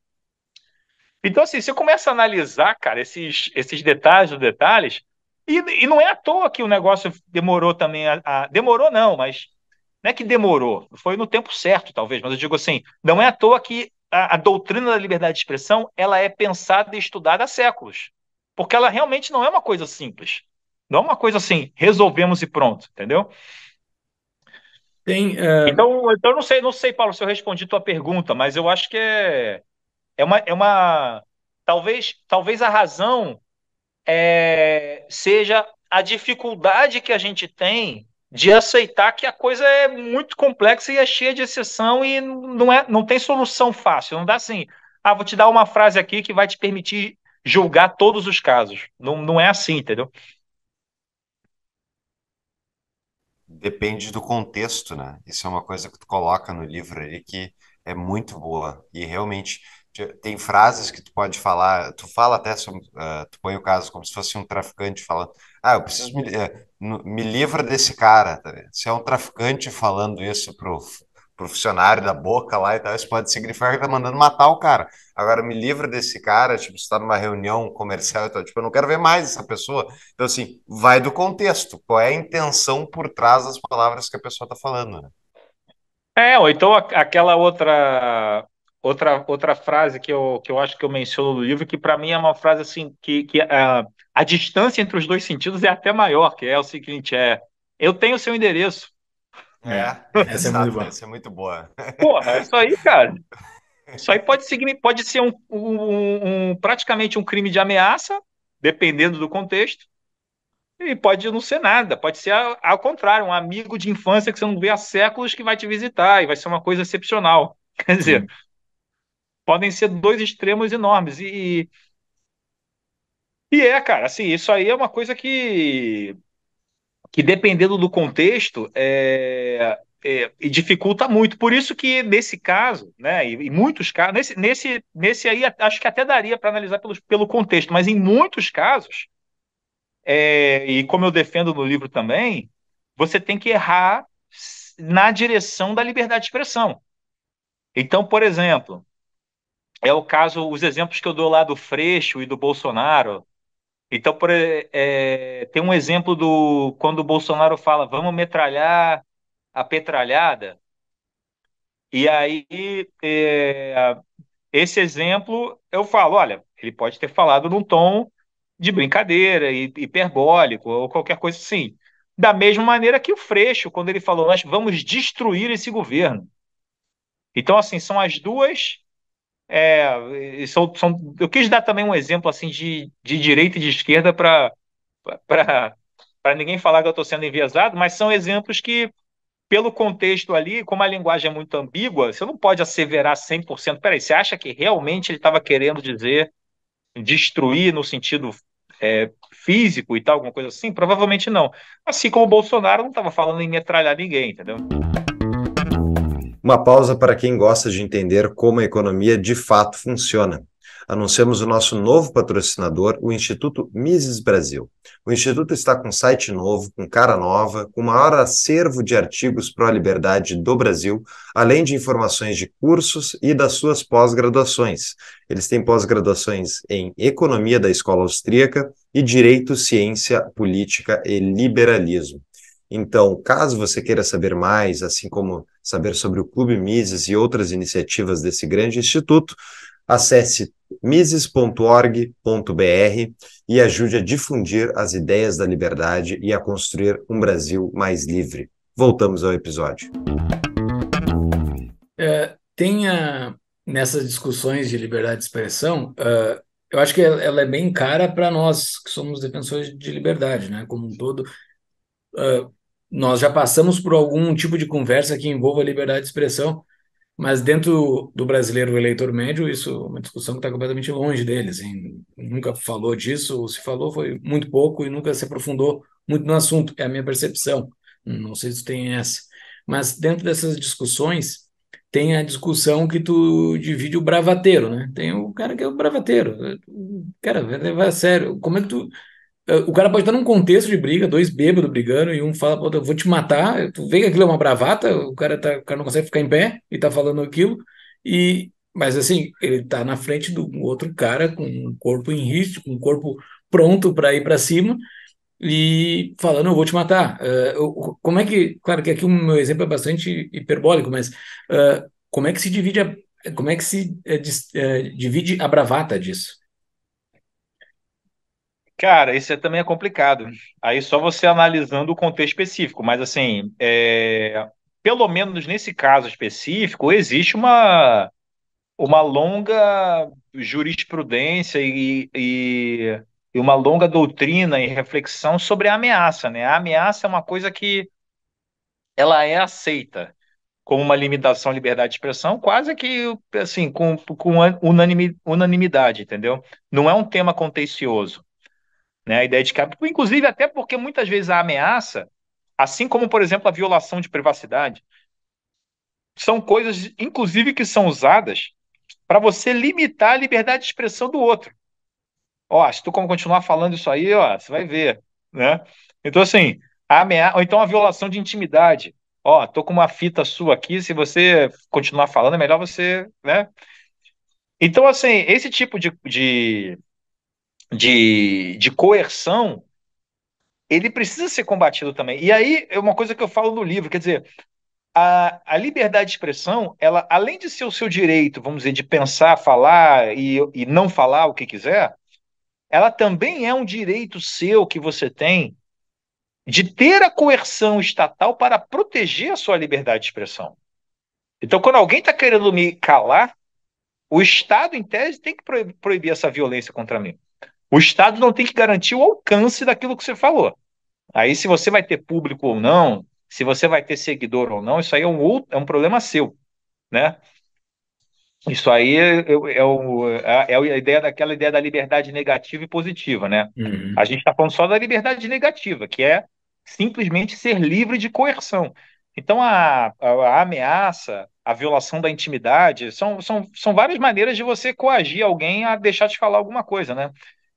Então, assim, você começa a analisar, cara, esses, esses detalhes, os detalhes, e, e não é à toa que o negócio demorou também. A, a, demorou, não, mas não é que demorou, foi no tempo certo, talvez, mas eu digo assim: não é à toa que a, a doutrina da liberdade de expressão ela é pensada e estudada há séculos. Porque ela realmente não é uma coisa simples. Não é uma coisa assim, resolvemos e pronto, entendeu? Tem, uh... Então, então não sei, não sei, Paulo, se eu respondi tua pergunta, mas eu acho que é, é uma, é uma talvez, talvez a razão é, seja a dificuldade que a gente tem de aceitar que a coisa é muito complexa e é cheia de exceção e não, é, não tem solução fácil. Não dá assim, ah, vou te dar uma frase aqui que vai te permitir julgar todos os casos. Não, não é assim, entendeu? Depende do contexto, né? Isso é uma coisa que tu coloca no livro ali que é muito boa. E realmente, tem frases que tu pode falar, tu fala até, uh, tu põe o caso como se fosse um traficante falando, ah, eu preciso me, uh, me livra desse cara, tá se é um traficante falando isso pro, pro funcionário da boca lá e tal, isso pode significar que tá mandando matar o cara, agora me livra desse cara, tipo, você tá numa reunião comercial e tal, tipo, eu não quero ver mais essa pessoa, então assim, vai do contexto, qual é a intenção por trás das palavras que a pessoa tá falando, né? É, ou então aquela outra outra, outra frase que eu, que eu acho que eu menciono no livro, que para mim é uma frase assim, que, que a, ah, a distância entre os dois sentidos é até maior, que é o seguinte, é, eu tenho seu endereço. É, é. essa é muito boa. Essa é muito boa. Porra, é isso aí, cara. Isso aí pode, pode ser um, um, um, praticamente um crime de ameaça, dependendo do contexto, e pode não ser nada, pode ser ao, ao contrário, um amigo de infância que você não vê há séculos que vai te visitar e vai ser uma coisa excepcional. Quer dizer, podem ser dois extremos enormes. E, e é, cara, assim, isso aí é uma coisa que, que dependendo do contexto, é, é, e dificulta muito. Por isso que nesse caso, né, e, e muitos casos, nesse, nesse, nesse aí acho que até daria para analisar pelos, pelo contexto, mas em muitos casos, é, e como eu defendo no livro também, você tem que errar na direção da liberdade de expressão. Então, por exemplo, é o caso, os exemplos que eu dou lá do Freixo e do Bolsonaro. Então, por, é, tem um exemplo do quando o Bolsonaro fala vamos metralhar a petralhada. E aí, é, esse exemplo, eu falo, olha, ele pode ter falado num tom de brincadeira, hiperbólico, ou qualquer coisa assim. Da mesma maneira que o Freixo, quando ele falou, nós vamos destruir esse governo. Então, assim, são as duas é, são, eu quis dar também um exemplo assim de, de direita e de esquerda para ninguém falar que eu estou sendo enviesado, mas são exemplos que, pelo contexto ali, como a linguagem é muito ambígua, você não pode asseverar 100%. Peraí, você acha que realmente ele estava querendo dizer destruir no sentido é, físico e tal, alguma coisa assim? Provavelmente não. Assim como o Bolsonaro não estava falando em metralhar ninguém, entendeu? Uma pausa para quem gosta de entender como a economia de fato funciona. Anunciamos o nosso novo patrocinador, o Instituto Mises Brasil. O Instituto está com site novo, com cara nova, com o maior acervo de artigos pró-liberdade do Brasil, além de informações de cursos e das suas pós-graduações. Eles têm pós-graduações em Economia da Escola Austríaca e Direito, Ciência, Política e Liberalismo. Então, caso você queira saber mais, assim como saber sobre o Clube Mises e outras iniciativas desse grande instituto, acesse mises.org.br e ajude a difundir as ideias da liberdade e a construir um Brasil mais livre. Voltamos ao episódio. É, tenha nessas discussões de liberdade de expressão, uh, eu acho que ela é bem cara para nós que somos defensores de liberdade, né? Como um todo, uh, nós já passamos por algum tipo de conversa que envolva a liberdade de expressão, mas dentro do brasileiro eleitor médio, isso é uma discussão que está completamente longe deles. Hein? Nunca falou disso, ou se falou foi muito pouco e nunca se aprofundou muito no assunto, é a minha percepção. Não sei se tem essa. Mas dentro dessas discussões, tem a discussão que tu divide o bravateiro, né? Tem o cara que é o bravateiro. Cara, levar a sério. Como é que tu é, o cara pode estar num contexto de briga, dois bêbados brigando, e um fala, Pô, eu vou te matar, tu vê que aquilo é uma bravata, o cara, tá, o cara não consegue ficar em pé e tá falando aquilo, e, mas assim, ele tá na frente do outro cara com um corpo em risco, com um corpo pronto para ir para cima, e falando, eu vou te matar. Uh, como é que, claro que aqui o meu exemplo é bastante hiperbólico, mas uh, como é que se divide a, como é que se divide a bravata disso? Cara, isso é também é complicado. Aí só você analisando o contexto específico, mas assim, é... pelo menos nesse caso específico, existe uma, uma longa jurisprudência e, e, e uma longa doutrina e reflexão sobre a ameaça, né? A ameaça é uma coisa que ela é aceita como uma limitação à liberdade de expressão, quase que assim, com, com unanimidade, entendeu? Não é um tema contencioso. Né? A ideia de capital, inclusive até porque muitas vezes a ameaça, assim como, por exemplo, a violação de privacidade, são coisas, inclusive, que são usadas para você limitar a liberdade de expressão do outro. Ó, se tu como continuar falando isso aí, ó, você vai ver, né? Então, assim, a ameaça, ou então a violação de intimidade. Ó, tô com uma fita sua aqui, se você continuar falando, é melhor você, né? Então, assim, esse tipo de, de, de, de coerção, ele precisa ser combatido também. E aí é uma coisa que eu falo no livro, quer dizer, a, a liberdade de expressão, ela, além de ser o seu direito, vamos dizer, de pensar, falar e, e não falar o que quiser, ela também é um direito seu que você tem de ter a coerção estatal para proteger a sua liberdade de expressão. Então, quando alguém está querendo me calar, o Estado, em tese, tem que proibir essa violência contra mim. O Estado não tem que garantir o alcance daquilo que você falou. Aí, se você vai ter público ou não, se você vai ter seguidor ou não, isso aí é um, outro, é um problema seu, né? Isso aí é, é, é o, é, é, a ideia daquela ideia da liberdade negativa e positiva, né? Uhum. A gente está falando só da liberdade negativa, que é simplesmente ser livre de coerção. Então, a, a, a ameaça, a violação da intimidade, são, são, são várias maneiras de você coagir alguém a deixar de falar alguma coisa, né?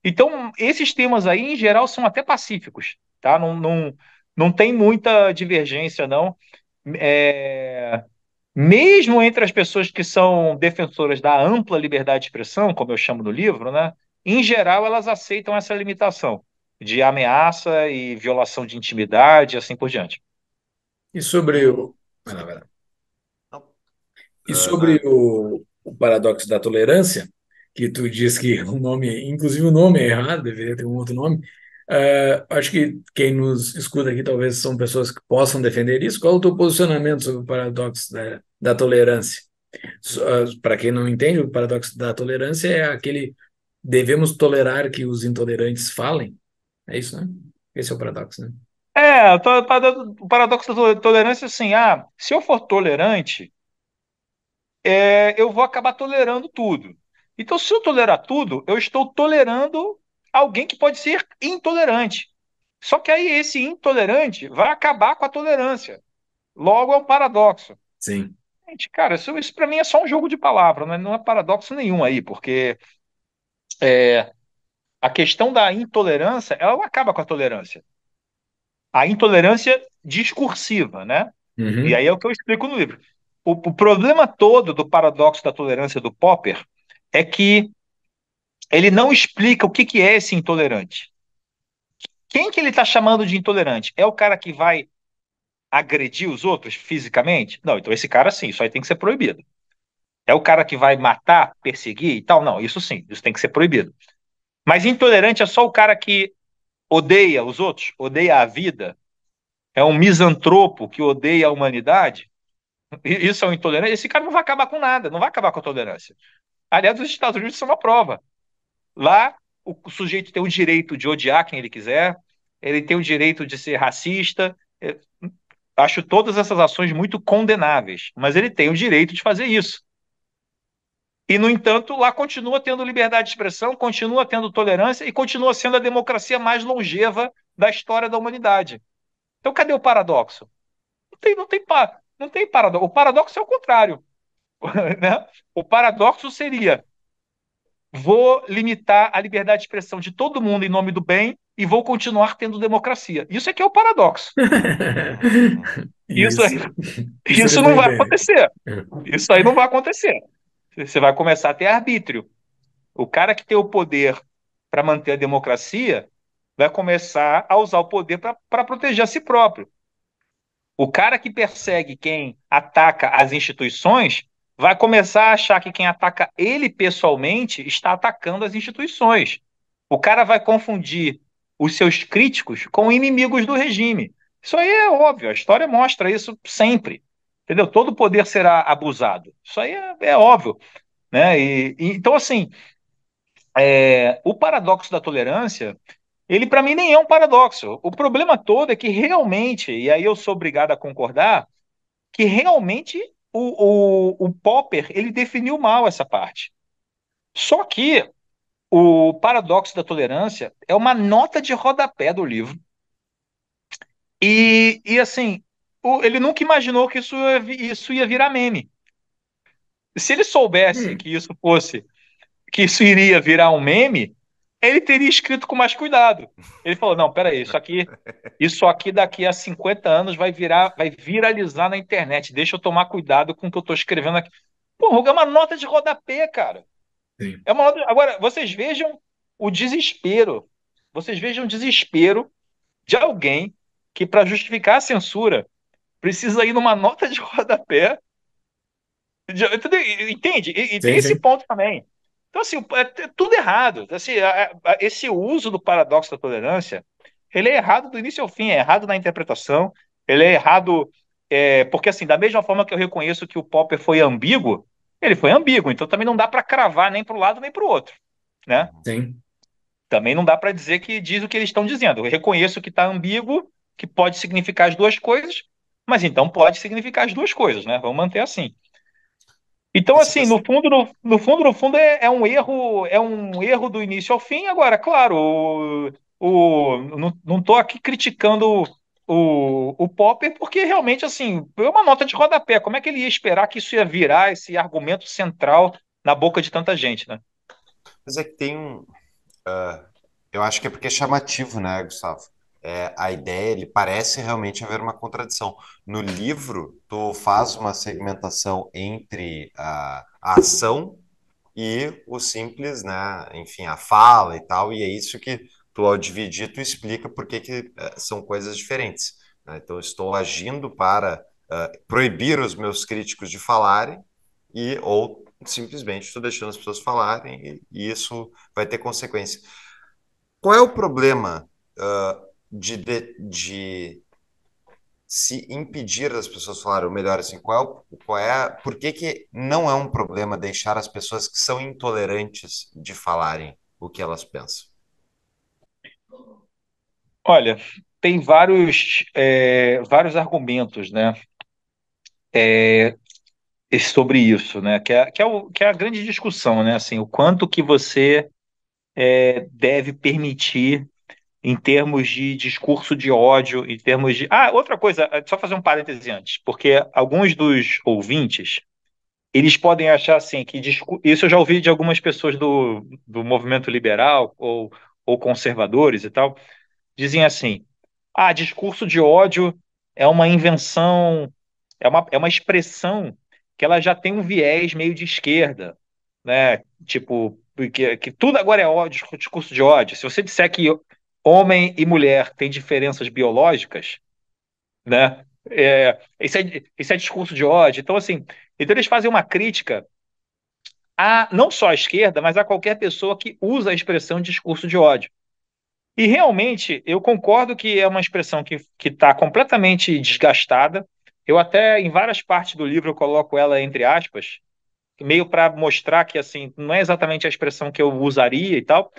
Então, esses temas aí, em geral, são até pacíficos, tá? Não, não, não tem muita divergência, não. É... Mesmo entre as pessoas que são defensoras da ampla liberdade de expressão, como eu chamo no livro, né? Em geral, elas aceitam essa limitação de ameaça e violação de intimidade e assim por diante. E sobre o. E sobre o, o paradoxo da tolerância, que tu diz que o nome, inclusive o nome é errado, deveria ter um outro nome. Uh, acho que quem nos escuta aqui talvez são pessoas que possam defender isso. Qual é o teu posicionamento sobre o paradoxo da, da tolerância? Uh, ah, Para quem não entende, o paradoxo da tolerância é aquele devemos tolerar que os intolerantes falem. É isso, né? Esse é o paradoxo, né? É, o paradoxo da tolerância é assim, ah, se eu for tolerante, é, eu vou acabar tolerando tudo. Então, se eu tolerar tudo, eu estou tolerando alguém que pode ser intolerante. Só que aí esse intolerante vai acabar com a tolerância. Logo, é um paradoxo. Sim. Gente, cara, isso, isso para mim é só um jogo de palavras, não é, não é paradoxo nenhum aí, porque é, a questão da intolerância, ela acaba com a tolerância. A intolerância discursiva, né? Uhum. E aí é o que eu explico no livro. O, o problema todo do paradoxo da tolerância do Popper é que ele não explica o que, que é esse intolerante. Quem que ele está chamando de intolerante? É o cara que vai agredir os outros fisicamente? Não, então esse cara sim, isso aí tem que ser proibido. É o cara que vai matar, perseguir e tal? Não, isso sim, isso tem que ser proibido. Mas intolerante é só o cara que odeia os outros, odeia a vida, é um misantropo que odeia a humanidade? Isso é um intolerância. Esse cara não vai acabar com nada, não vai acabar com a tolerância. Aliás, os Estados Unidos são uma prova. Lá, o sujeito tem o direito de odiar quem ele quiser, ele tem o direito de ser racista. É, acho todas essas ações muito condenáveis, mas ele tem o direito de fazer isso. E, no entanto, lá continua tendo liberdade de expressão, continua tendo tolerância e continua sendo a democracia mais longeva da história da humanidade. Então, cadê o paradoxo? Não tem, não tem par... Não tem paradoxo. O paradoxo é o contrário. Né? O paradoxo seria: vou limitar a liberdade de expressão de todo mundo em nome do bem e vou continuar tendo democracia. Isso é que é o paradoxo. isso, isso, aí, isso é não vai acontecer. É. Isso aí não vai acontecer. Você vai começar a ter arbítrio. O cara que tem o poder para manter a democracia vai começar a usar o poder para proteger a si próprio. O cara que persegue quem ataca as instituições vai começar a achar que quem ataca ele pessoalmente está atacando as instituições. O cara vai confundir os seus críticos com inimigos do regime. Isso aí é óbvio, a história mostra isso sempre. Entendeu? Todo poder será abusado. Isso aí é, é óbvio. Né? E, e, então, assim, é, o paradoxo da tolerância ele para mim nem é um paradoxo. O problema todo é que realmente, e aí eu sou obrigado a concordar, que realmente o, o, o Popper ele definiu mal essa parte. Só que o paradoxo da tolerância é uma nota de rodapé do livro. E, e assim, o, ele nunca imaginou que isso, isso ia virar meme. Se ele soubesse hum. que isso fosse, que isso iria virar um meme, ele teria escrito com mais cuidado. Ele falou: não, peraí, isso aqui, isso aqui daqui a 50 anos vai virar, vai viralizar na internet. Deixa eu tomar cuidado com o que eu estou escrevendo aqui. Porra, é uma nota de rodapé, cara. Sim. É uma nota... Agora, vocês vejam o desespero. Vocês vejam o desespero de alguém que, para justificar a censura, precisa ir numa nota de rodapé. Entende? E, sim, tem sim. esse ponto também. Então, assim, é, é tudo errado. Assim, é, é, esse uso do paradoxo da tolerância, ele é errado do início ao fim, é errado na interpretação, ele é errado é, porque, assim, da mesma forma que eu reconheço que o Popper foi ambíguo, ele foi ambíguo, então também não dá para cravar nem para um lado nem para o outro, né? Sim. Também não dá para dizer que diz o que eles estão dizendo. Eu reconheço que está ambíguo, que pode significar as duas coisas, mas então pode significar as duas coisas, né? Vamos manter assim. Então, assim, no fundo, no, no fundo, no fundo, é, é, um erro, é um erro do início ao fim. Agora, claro, o, o, não estou aqui criticando o, o Popper, porque realmente, assim, é uma nota de rodapé. Como é que ele ia esperar que isso ia virar esse argumento central na boca de tanta gente, né? Mas é que tem um. Uh, eu acho que é porque é chamativo, né, Gustavo? é, a ideia, ele parece realmente haver uma contradição. No livro, tu faz uma segmentação entre a, a ação e o simples, né, enfim, a fala e tal, e é isso que tu, ao dividir, tu explica por que, que eh, são coisas diferentes. Né? Então, estou agindo para uh, proibir os meus críticos de falarem e ou simplesmente estou deixando as pessoas falarem e, isso vai ter consequência. Qual é o problema uh, de, de, de se impedir das pessoas falarem, o melhor, assim, qual qual é, por que que não é um problema deixar as pessoas que são intolerantes de falarem o que elas pensam? Olha, tem vários, é, vários argumentos, né, é, sobre isso, né, que é, que, é o, que é a grande discussão, né, assim, o quanto que você é, deve permitir em termos de discurso de ódio, em termos de. Ah, outra coisa, ah, só fazer um parêntese antes, porque alguns dos ouvintes eles podem achar assim que discu... isso eu já ouvi de algumas pessoas do, do movimento liberal ou, ou conservadores e tal, dizem assim: ah, discurso de ódio é uma invenção, é uma, é uma expressão que ela já tem um viés meio de esquerda, né? Tipo, que, que tudo agora é ódio, discurso de ódio. Se você disser que homem e mulher têm diferenças biológicas, né? É, esse, é, esse é discurso de ódio. Então, assim, então eles fazem uma crítica a não só à esquerda, mas a qualquer pessoa que usa a expressão discurso de ódio. E realmente eu concordo que é uma expressão que está completamente desgastada. Eu até em várias partes do livro eu coloco ela entre aspas, meio para mostrar que assim não é exatamente a expressão que eu usaria e tal.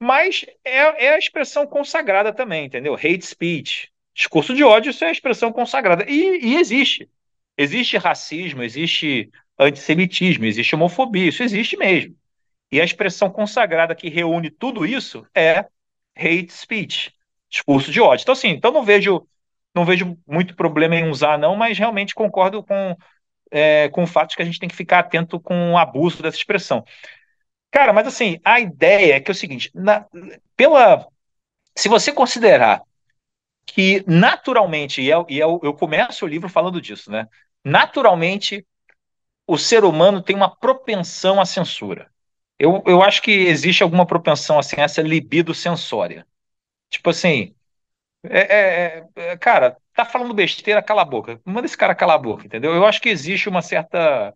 Mas é, é a expressão consagrada também, entendeu? Hate speech. Discurso de ódio, isso é a expressão consagrada. E, e existe. Existe racismo, existe antissemitismo, existe homofobia, isso existe mesmo. E a expressão consagrada que reúne tudo isso é hate speech, discurso de ódio. Então, assim, então não vejo, não vejo muito problema em usar, não, mas realmente concordo com, é, com o fato de que a gente tem que ficar atento com o abuso dessa expressão. Cara, mas assim, a ideia é que é o seguinte, na, pela, se você considerar que naturalmente, e, eu, é e eu, é eu começo o livro falando disso, né? Naturalmente, o ser humano tem uma propensão à censura. Eu, eu acho que existe alguma propensão assim, essa libido sensória. Tipo assim, é, é, é, é, cara, tá falando besteira, cala a boca. Manda esse cara calar a boca, entendeu? Eu acho que existe uma certa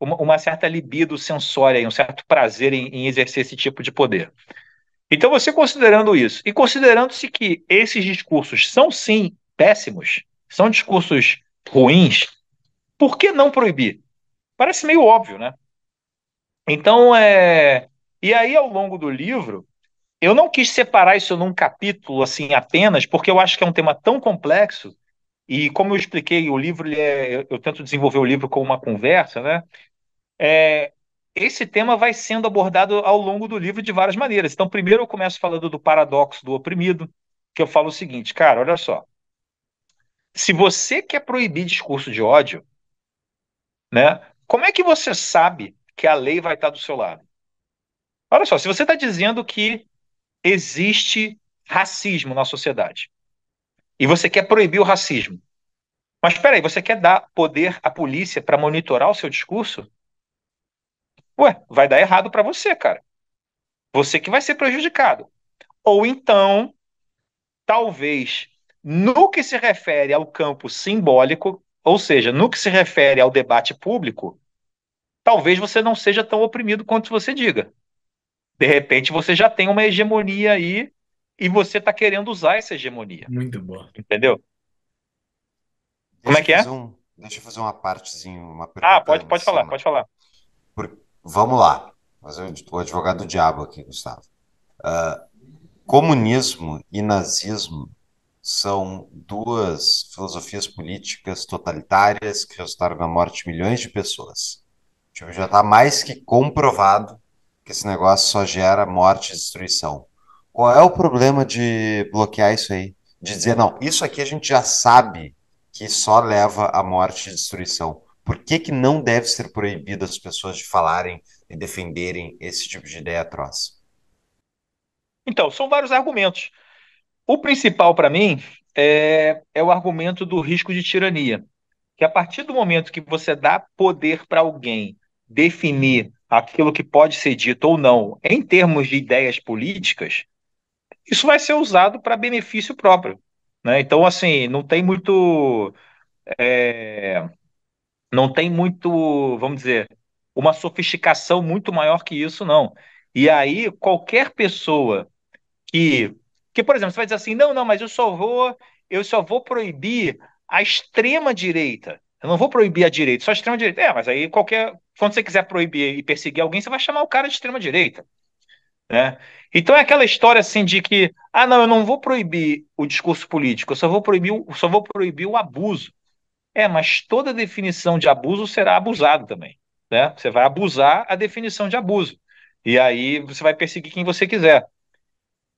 uma, uma certa libido sensória, um certo prazer em, em exercer esse tipo de poder. Então, você considerando isso, e considerando-se que esses discursos são sim péssimos, são discursos ruins, por que não proibir? Parece meio óbvio, né? Então, é. E aí, ao longo do livro, eu não quis separar isso num capítulo assim apenas, porque eu acho que é um tema tão complexo e como eu expliquei, o livro é, eu tento desenvolver o livro como uma conversa, né? É, esse tema vai sendo abordado ao longo do livro de várias maneiras. Então, primeiro eu começo falando do paradoxo do oprimido, que eu falo o seguinte, cara, olha só. Se você quer proibir discurso de ódio, né? Como é que você sabe que a lei vai estar do seu lado? Olha só, se você está dizendo que existe racismo na sociedade, e você quer proibir o racismo. Mas espera aí, você quer dar poder à polícia para monitorar o seu discurso? Ué, vai dar errado para você, cara. Você que vai ser prejudicado. Ou então, talvez, no que se refere ao campo simbólico, ou seja, no que se refere ao debate público, talvez você não seja tão oprimido quanto você diga. De repente, você já tem uma hegemonia aí e você está querendo usar essa hegemonia. Muito bom. Entendeu? Deixa Como é que é? Um, deixa eu fazer uma partezinha, uma pergunta. Ah, pode, pode falar, pode falar. Por, vamos lá. Mas eu, o advogado do diabo aqui, Gustavo. Uh, comunismo e nazismo são duas filosofias políticas totalitárias que resultaram na morte de milhões de pessoas. Tipo, já está mais que comprovado que esse negócio só gera morte e destruição. Qual é o problema de bloquear isso aí? De dizer, não, isso aqui a gente já sabe que só leva à morte e destruição. Por que, que não deve ser proibido as pessoas de falarem e defenderem esse tipo de ideia atroz? Então, são vários argumentos. O principal para mim é, é o argumento do risco de tirania. Que a partir do momento que você dá poder para alguém definir aquilo que pode ser dito ou não em termos de ideias políticas, isso vai ser usado para benefício próprio. Né? Então, assim, não tem muito. É, não tem muito, vamos dizer, uma sofisticação muito maior que isso, não. E aí, qualquer pessoa que. Que, por exemplo, você vai dizer assim, não, não, mas eu só vou, eu só vou proibir a extrema direita. Eu não vou proibir a direita, só a extrema direita. É, mas aí qualquer. Quando você quiser proibir e perseguir alguém, você vai chamar o cara de extrema direita. Né? Então é aquela história assim de que, ah, não, eu não vou proibir o discurso político, eu só vou proibir, o, só vou proibir o abuso. É, mas toda definição de abuso será abusado também. Né? Você vai abusar a definição de abuso. E aí você vai perseguir quem você quiser.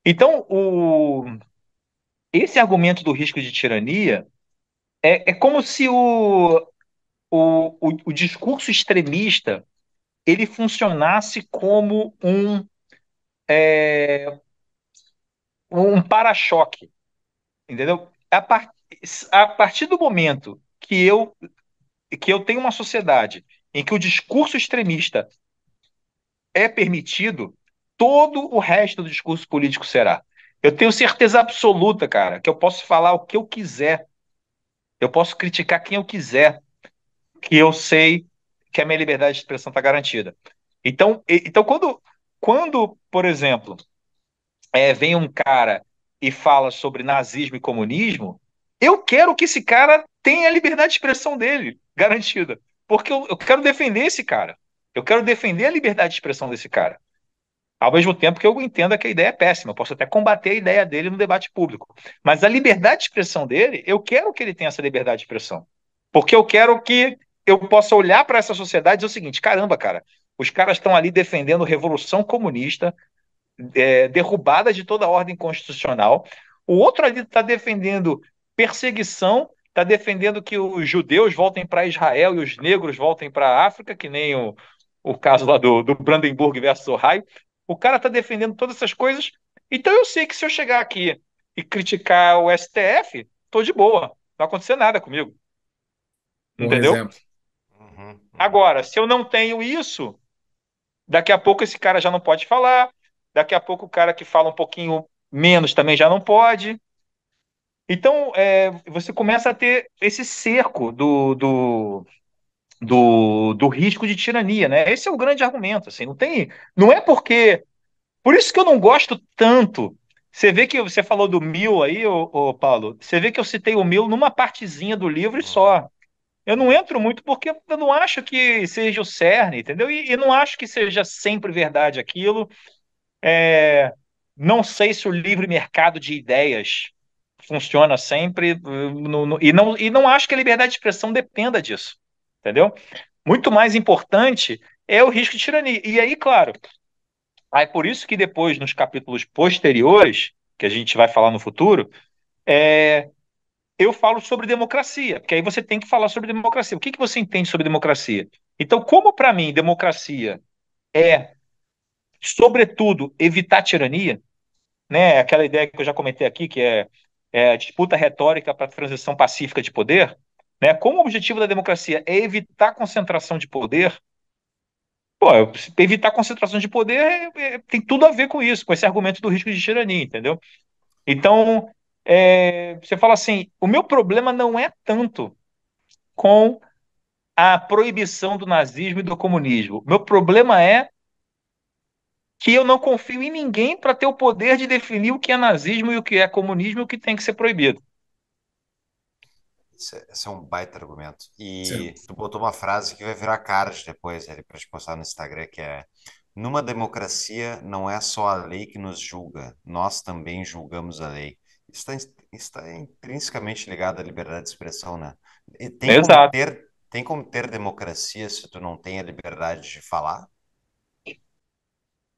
Então, o... esse argumento do risco de tirania é, é como se o, o, o, o discurso extremista ele funcionasse como um é, um para-choque, entendeu? A, par a partir do momento que eu, que eu tenho uma sociedade em que o discurso extremista é permitido, todo o resto do discurso político será. Eu tenho certeza absoluta, cara, que eu posso falar o que eu quiser. Eu posso criticar quem eu quiser, que eu sei que a minha liberdade de expressão está garantida. Então, então quando quando, por exemplo, é, vem um cara e fala sobre nazismo e comunismo, eu quero que esse cara tenha a liberdade de expressão dele, garantida. Porque eu, eu quero defender esse cara. Eu quero defender a liberdade de expressão desse cara. Ao mesmo tempo que eu entendo que a ideia é péssima, eu posso até combater a ideia dele no debate público. Mas a liberdade de expressão dele, eu quero que ele tenha essa liberdade de expressão. Porque eu quero que eu possa olhar para essa sociedade e dizer o seguinte: caramba, cara, os caras estão ali defendendo revolução comunista, é, derrubada de toda a ordem constitucional. O outro ali está defendendo perseguição, está defendendo que os judeus voltem para Israel e os negros voltem para a África, que nem o, o caso lá do, do Brandenburg versus Ohio. O cara está defendendo todas essas coisas. Então eu sei que se eu chegar aqui e criticar o STF, estou de boa, não vai acontecer nada comigo. Entendeu? Uhum, uhum. Agora, se eu não tenho isso, Daqui a pouco esse cara já não pode falar, daqui a pouco o cara que fala um pouquinho menos também já não pode. Então, é, você começa a ter esse cerco do, do, do, do, risco de tirania, né? Esse é o grande argumento, assim, não tem... Não é porque... Por isso que eu não gosto tanto... Você vê que você falou do mil aí, ô, ô Paulo, você vê que eu citei o mil numa partezinha do livro e só eu não entro muito porque eu não acho que seja o cerne, entendeu? E, e não acho que seja sempre verdade aquilo. É, não sei se o livre mercado de ideias funciona sempre uh, no, no, e, não, e não acho que a liberdade de expressão dependa disso, entendeu? Muito mais importante é o risco de tirania. E aí, claro, é por isso que depois, nos capítulos posteriores, que a gente vai falar no futuro, é, eu falo sobre democracia, porque aí você tem que falar sobre democracia. O que, que você entende sobre democracia? Então, como para mim democracia é, sobretudo, evitar tirania, né? aquela ideia que eu já comentei aqui, que é, é disputa retórica para transição pacífica de poder, né? como o objetivo da democracia é evitar concentração de poder, bom, evitar concentração de poder é, é, tem tudo a ver com isso, com esse argumento do risco de tirania, entendeu? Então, é, você fala assim: o meu problema não é tanto com a proibição do nazismo e do comunismo. O Meu problema é que eu não confio em ninguém para ter o poder de definir o que é nazismo e o que é comunismo e o que tem que ser proibido. Esse é, é um baita argumento. E Sim. tu botou uma frase que vai virar card depois ali para te postar no Instagram, que é numa democracia não é só a lei que nos julga, nós também julgamos a lei está, está intrinsecamente ligada à liberdade de expressão, né? E tem Exato. Como ter, tem como ter democracia se tu não tem a liberdade de falar?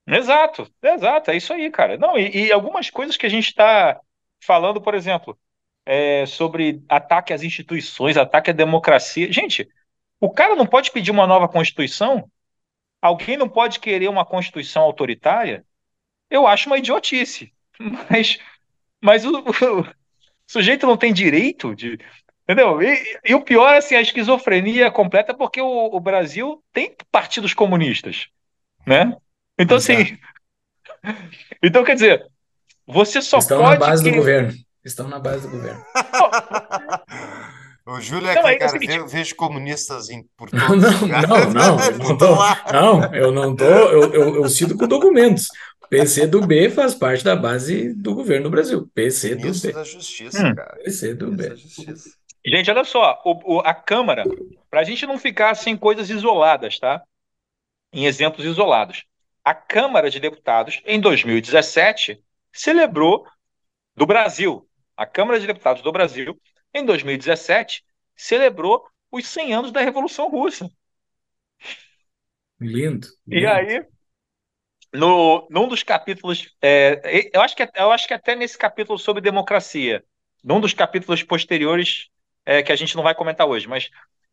Exato, exato, é isso aí, cara. Não, e, e algumas coisas que a gente está falando, por exemplo, é, sobre ataque às instituições, ataque à democracia. Gente, o cara não pode pedir uma nova Constituição? Alguém não pode querer uma Constituição autoritária? Eu acho uma idiotice, mas mas o, o sujeito não tem direito de. Entendeu? E, e, o pior, assim, a esquizofrenia completa, porque o, o Brasil tem partidos comunistas, né? Então, assim, Exato. assim. Então, quer dizer, você só Estão pode. Estão na base que... do governo. Estão na base do governo. O Júlio é que, é cara, eu vejo comunistas em, por não, não, não, não, não, não, não, eu não tô, eu, eu, eu cito com documentos. PC do B faz parte da base do governo do Brasil. PC do Ministro B. da Justiça, hum. cara. PC do Ministro B. Da Justiça. Gente, olha só, o, o, a Câmara, para a gente não ficar sem coisas isoladas, tá? Em exemplos isolados. A Câmara de Deputados, em 2017, celebrou do Brasil, a Câmara de Deputados do Brasil, em 2017, celebrou os 100 anos da Revolução Russa. Lindo. E aí, no, num dos capítulos, é, eu, acho que, eu acho que até nesse capítulo sobre democracia, num dos capítulos posteriores, é, que a gente não vai comentar hoje, mas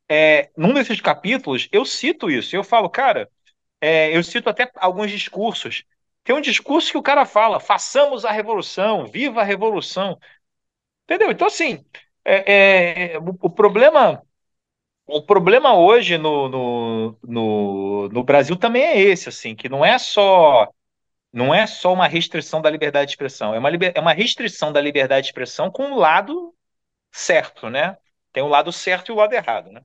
é, num desses capítulos eu cito isso, eu falo, cara, é, eu cito até alguns discursos. Tem um discurso que o cara fala: façamos a revolução, viva a revolução. Entendeu? Então, assim, é, é, o, o problema o problema hoje no, no, no, no, Brasil também é esse, assim, que não é só não é só uma restrição da liberdade de expressão, é uma, liber, é uma restrição da liberdade de expressão com um lado certo, né? Tem o um lado certo e o um lado errado, né?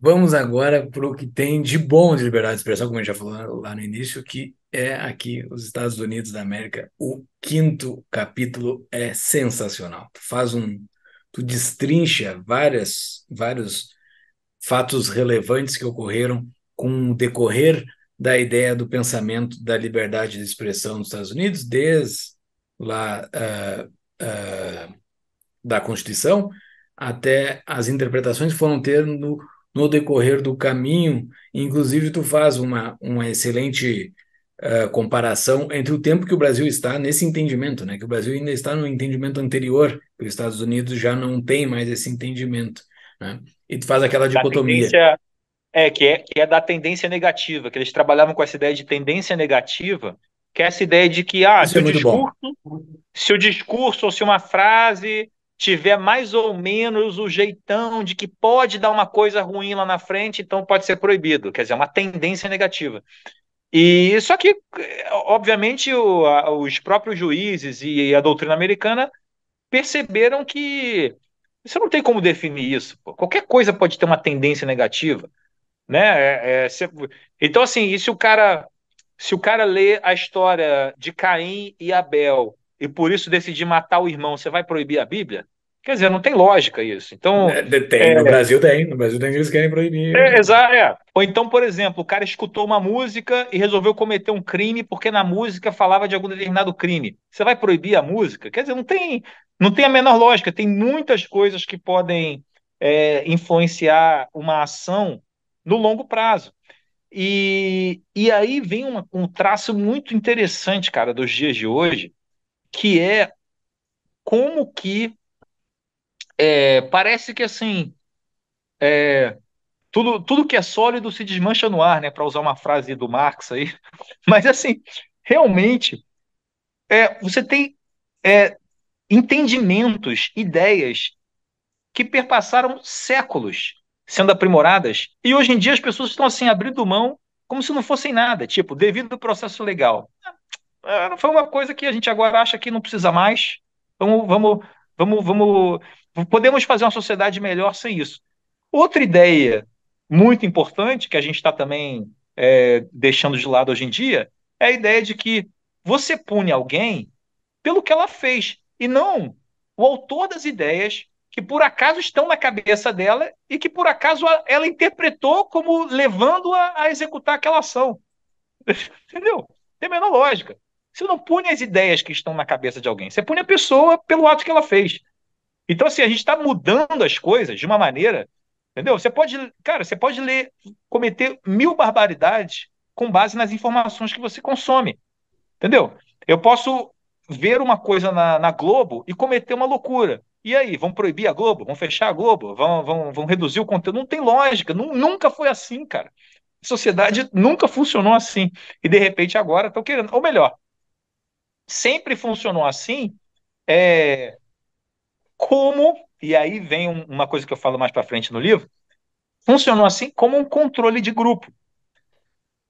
Vamos agora para o que tem de bom de liberdade de expressão, como a gente já falou lá no início, que é aqui os Estados Unidos da América. O quinto capítulo é sensacional. Tu faz um tu destrincha várias, vários fatos relevantes que ocorreram com o decorrer da ideia do pensamento da liberdade de expressão nos Estados Unidos, desde lá uh, uh, da Constituição até as interpretações que foram ter no, no decorrer do caminho. Inclusive, tu faz uma, uma excelente uh, comparação entre o tempo que o Brasil está nesse entendimento, né? Que o Brasil ainda está no entendimento anterior, que os Estados Unidos já não tem mais esse entendimento, né? E tu faz aquela dicotomia. É que, é, que é da tendência negativa, que eles trabalhavam com essa ideia de tendência negativa, que é essa ideia de que, ah, se, é o discurso, se o discurso ou se uma frase tiver mais ou menos o jeitão de que pode dar uma coisa ruim lá na frente, então pode ser proibido. Quer dizer, é uma tendência negativa. E só que, obviamente, o, a, os próprios juízes e a doutrina americana perceberam que você não tem como definir isso. Pô. Qualquer coisa pode ter uma tendência negativa, né? É, é, se, então, assim, e se o cara se o cara lê a história de Caim e Abel e por isso decidir matar o irmão, você vai proibir a Bíblia? Quer dizer, não tem lógica isso. Então, é, tem, é, no Brasil tem, no Brasil tem, eles querem proibir. Né? É, exato, é. Ou então, por exemplo, o cara escutou uma música e resolveu cometer um crime porque na música falava de algum determinado crime. Você vai proibir a música? Quer dizer, não tem, não tem a menor lógica. Tem muitas coisas que podem é, influenciar uma ação no longo prazo. E, e aí vem uma, um traço muito interessante, cara, dos dias de hoje, que é como que é, parece que assim é, tudo, tudo que é sólido se desmancha no ar, né? Para usar uma frase do Marx aí. Mas assim, realmente é, você tem é, entendimentos, ideias que perpassaram séculos sendo aprimoradas e hoje em dia as pessoas estão assim abrindo mão como se não fossem nada, tipo devido ao processo legal. É, é, foi uma coisa que a gente agora acha que não precisa mais. vamos vamos, vamos, vamos podemos fazer uma sociedade melhor sem isso. Outra ideia muito importante que a gente está também é, deixando de lado hoje em dia é a ideia de que você pune alguém pelo que ela fez e não o autor das ideias que por acaso estão na cabeça dela e que por acaso ela interpretou como levando-a a executar aquela ação. Entendeu? Tem a menor lógica. Você não pune as ideias que estão na cabeça de alguém, você pune a pessoa pelo ato que ela fez. Então, assim, a gente está mudando as coisas de uma maneira, entendeu? Você pode, cara, você pode ler, cometer mil barbaridades com base nas informações que você consome, entendeu? Eu posso ver uma coisa na, na Globo e cometer uma loucura. E aí, vão proibir a Globo? Vão fechar a Globo? Vão, vão, vão reduzir o conteúdo? Não tem lógica, nunca foi assim, cara. A sociedade nunca funcionou assim. E de repente agora estão querendo. Ou melhor, sempre funcionou assim, é, como, e aí vem uma coisa que eu falo mais para frente no livro, funcionou assim como um controle de grupo.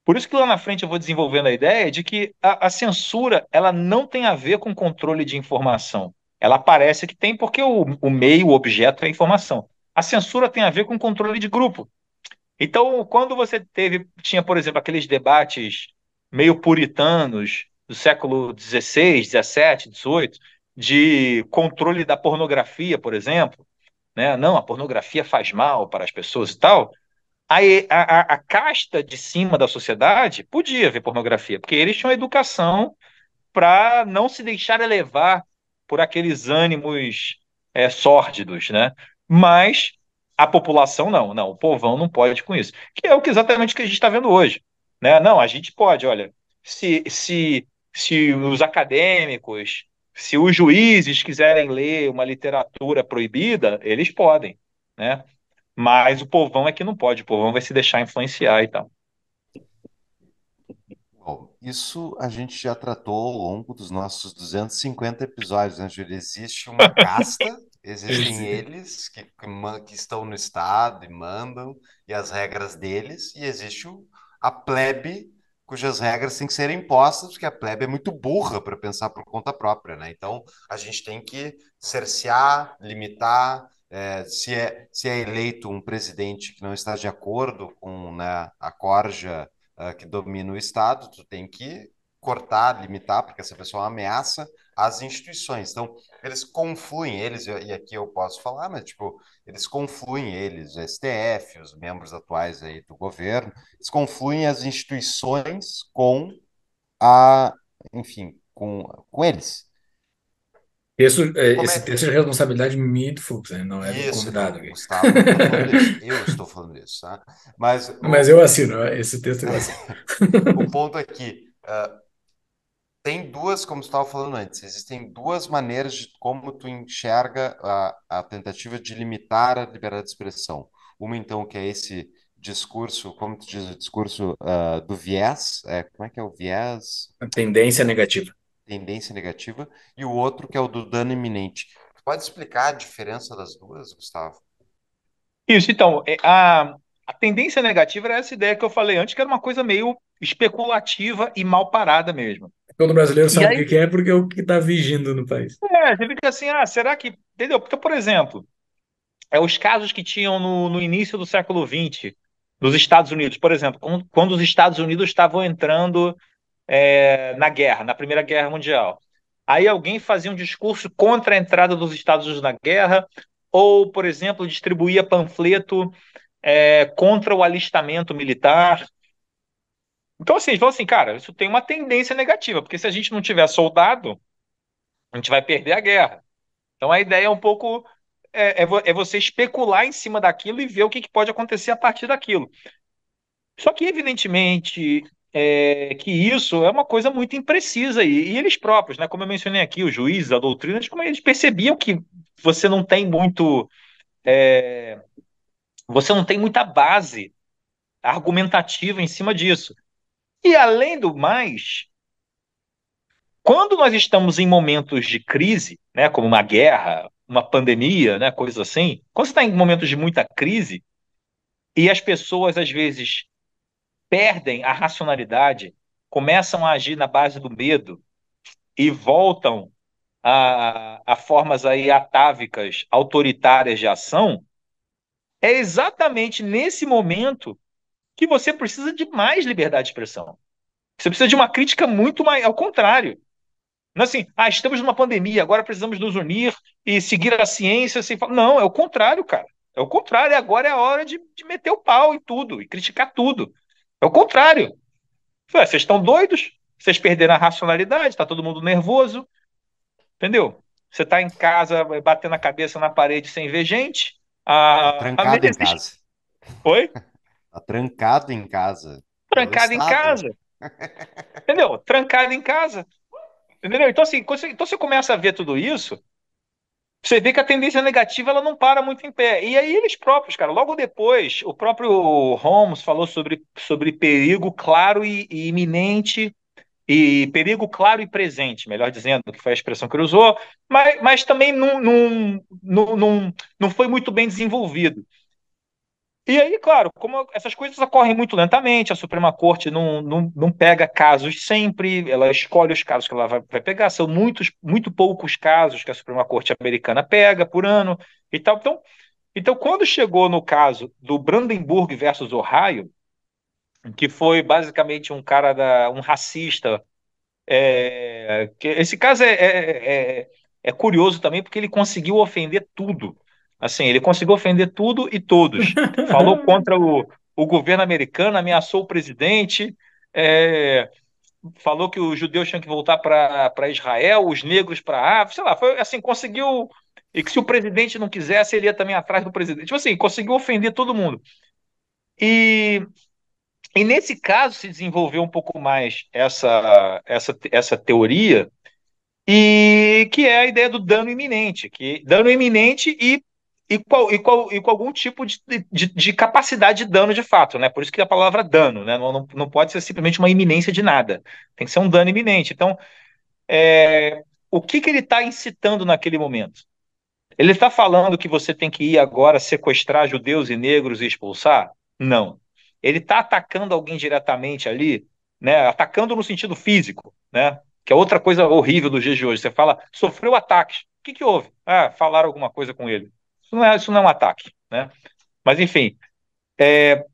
Por isso que lá na frente eu vou desenvolvendo a ideia de que a, a censura ela não tem a ver com controle de informação. Ela parece que tem porque o, o meio, o objeto é a informação. A censura tem a ver com controle de grupo. Então, quando você teve, tinha, por exemplo, aqueles debates meio puritanos do século XVI, XVII, XVIII, de controle da pornografia, por exemplo, né? não, a pornografia faz mal para as pessoas e tal, a, a, a casta de cima da sociedade podia ver pornografia, porque eles tinham educação para não se deixar elevar por aqueles ânimos é, sórdidos, né? Mas a população não, não, o povão não pode com isso, que é o que exatamente que a gente está vendo hoje, né? Não, a gente pode, olha, se, se, se os acadêmicos se os juízes quiserem ler uma literatura proibida, eles podem, né? Mas o povão é que não pode, o povão vai se deixar influenciar e tal. Bom, isso a gente já tratou ao longo dos nossos 250 episódios, né, Júlio? Existe uma casta, existem eles que, que estão no Estado e mandam, e as regras deles, e existe o, a plebe cujas regras têm que ser impostas, porque a plebe é muito burra para pensar por conta própria, né? Então a gente tem que cercear, limitar. É, se, é, se é eleito um presidente que não está de acordo com né, a corja uh, que domina o Estado, tu tem que cortar, limitar, porque essa pessoa é uma ameaça às instituições. Então, eles confluem eles, e aqui eu posso falar, mas tipo, eles confluem eles, o STF, os membros atuais aí do governo, eles confluem as instituições com a, enfim, com, com eles. Esse, é, esse é? texto é responsabilidade minha do Fux, né? não é do Isso, convidado. Aqui. Gustavo, eu estou falando isso, tá? Mas, Mas o, eu assino, esse texto eu assino. o ponto é que uh, tem duas, como você estava falando antes, existem duas maneiras de como tu enxerga a, a tentativa de limitar a liberdade de expressão. Uma, então, que é esse discurso, como tu diz, o discurso uh, do viés, é, como é que é o viés? A tendência negativa. Tendência negativa, e o outro que é o do dano iminente. Tu pode explicar a diferença das duas, Gustavo? Isso, então, é, a, a tendência negativa era essa ideia que eu falei antes, que era uma coisa meio especulativa e mal parada mesmo. Todo brasileiro sabe aí... o que é, porque é o que está vigindo no país. É, você fica assim, ah, será que. Entendeu? Porque, por exemplo, é, os casos que tinham no, no início do século XX, dos Estados Unidos, por exemplo, quando, quando os Estados Unidos estavam entrando é, na guerra, na Primeira Guerra Mundial. Aí alguém fazia um discurso contra a entrada dos Estados Unidos na guerra, ou, por exemplo, distribuía panfleto é, contra o alistamento militar. Então, assim, falou assim, cara, isso tem uma tendência negativa, porque se a gente não tiver soldado, a gente vai perder a guerra. Então, a ideia é um pouco é, é, é você especular em cima daquilo e ver o que, que pode acontecer a partir daquilo. Só que, evidentemente, é, que isso é uma coisa muito imprecisa e, e, eles próprios, né? Como eu mencionei aqui, o juiz, a doutrina, eles, como eles percebiam que você não tem muito, é, você não tem muita base argumentativa em cima disso. E além do mais, quando nós estamos em momentos de crise, né, como uma guerra, uma pandemia, né, coisa assim, quando você está em momentos de muita crise e as pessoas às vezes perdem a racionalidade, começam a agir na base do medo e voltam a, a formas aí atávicas, autoritárias de ação, é exatamente nesse momento que você precisa de mais liberdade de expressão. Você precisa de uma crítica muito mais. Ao contrário. Não é assim, ah, estamos numa pandemia, agora precisamos nos unir e seguir a ciência. Assim, não, é o contrário, cara. É o contrário. É agora é a hora de, de meter o pau em tudo e criticar tudo. É o contrário. Ah, vocês estão doidos? Vocês perderam a racionalidade? Está todo mundo nervoso? Entendeu? Você está em casa eh, batendo a cabeça na parede sem ver gente? A, Trancado a... em casa. Oi? Tá trancado em casa. Trancado em casa. Entendeu? Trancado em casa. Entendeu? Então, assim, você, então você começa a ver tudo isso, você vê que a tendência negativa ela não para muito em pé. E aí eles próprios, cara, logo depois, o próprio Holmes falou sobre, sobre perigo claro e, e iminente, e perigo claro e presente, melhor dizendo, que foi a expressão que ele usou, mas, mas também não, não, não, não, não foi muito bem desenvolvido. E aí, claro, como essas coisas ocorrem muito lentamente, a Suprema Corte não, não, não pega casos sempre, ela escolhe os casos que ela vai, vai pegar, são muitos, muito poucos casos que a Suprema Corte americana pega por ano e tal. Então, então quando chegou no caso do Brandenburg versus Ohio, que foi basicamente um cara da. um racista. É, que, esse caso é, é, é, é curioso também, porque ele conseguiu ofender tudo Assim, ele conseguiu ofender tudo e todos. Falou contra o, o governo americano, ameaçou o presidente, é, falou que os judeus tinham que voltar para Israel, os negros para África, sei lá, foi assim, conseguiu. E que se o presidente não quisesse, ele ia também atrás do presidente. Tipo assim, conseguiu ofender todo mundo. E, e nesse caso se desenvolveu um pouco mais essa, essa, essa teoria, e que é a ideia do dano iminente, que dano iminente e e com, e e algum tipo de, de, de, capacidade de dano de fato, né? Por isso que a palavra dano, né? Não, não, não pode ser simplesmente uma iminência de nada. Tem que ser um dano iminente. Então, é, o que, que ele está incitando naquele momento? Ele está falando que você tem que ir agora sequestrar judeus e negros e expulsar? Não. Ele está atacando alguém diretamente ali, né? Atacando no sentido físico, né? Que é outra coisa horrível do dia de hoje. Você fala, sofreu ataques. O que, que houve? Ah, falaram alguma coisa com ele. Isso não é, isso não é um ataque, né? Mas, enfim, é,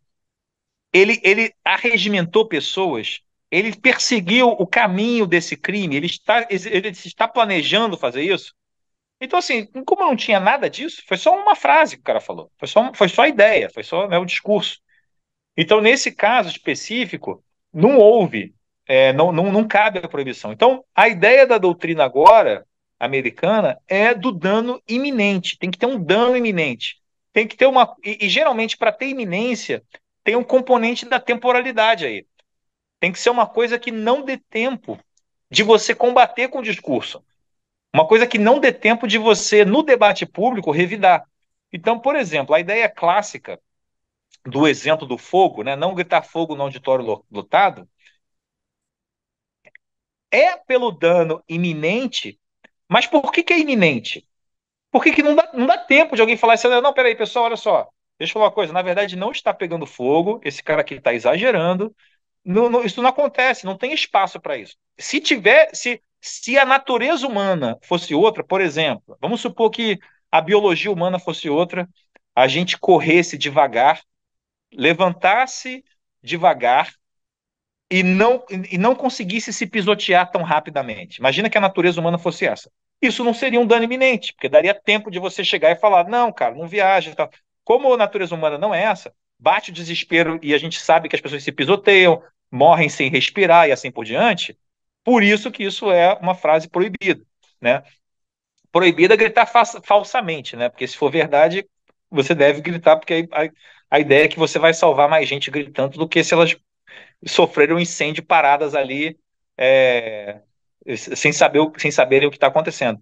ele, ele arregimentou pessoas, ele perseguiu o caminho desse crime, ele está, ele está planejando fazer isso. Então, assim, como não tinha nada disso, foi só uma frase que o cara falou, foi só, foi só a ideia, foi só né, o discurso. Então, nesse caso específico, não houve, é, não, não, não cabe a proibição. Então, a ideia da doutrina agora americana é do dano iminente. Tem que ter um dano iminente. Tem que ter uma. E, e geralmente, para ter iminência, tem um componente da temporalidade aí. Tem que ser uma coisa que não dê tempo de você combater com o discurso. Uma coisa que não dê tempo de você, no debate público, revidar. Então, por exemplo, a ideia clássica do exemplo do fogo, né, não gritar fogo no auditório lotado, é pelo dano iminente mas por que, que é iminente? Por que, que não, dá, não dá tempo de alguém falar assim, não, peraí, pessoal, olha só, deixa eu falar uma coisa, na verdade não está pegando fogo, esse cara aqui está exagerando, não, não, isso não acontece, não tem espaço para isso. Se tiver, se, se a natureza humana fosse outra, por exemplo, vamos supor que a biologia humana fosse outra, a gente corresse devagar, levantasse devagar, e não, e não conseguisse se pisotear tão rapidamente. Imagina que a natureza humana fosse essa. Isso não seria um dano iminente, porque daria tempo de você chegar e falar: não, cara, não viaja. Tá. Como a natureza humana não é essa, bate o desespero e a gente sabe que as pessoas se pisoteiam, morrem sem respirar e assim por diante. Por isso que isso é uma frase proibida, né? Proibida gritar fa falsamente, né? Porque se for verdade, você deve gritar, porque a, a ideia é que você vai salvar mais gente gritando do que se elas sofreram incêndio paradas ali é, sem, saber, sem saberem o que está acontecendo.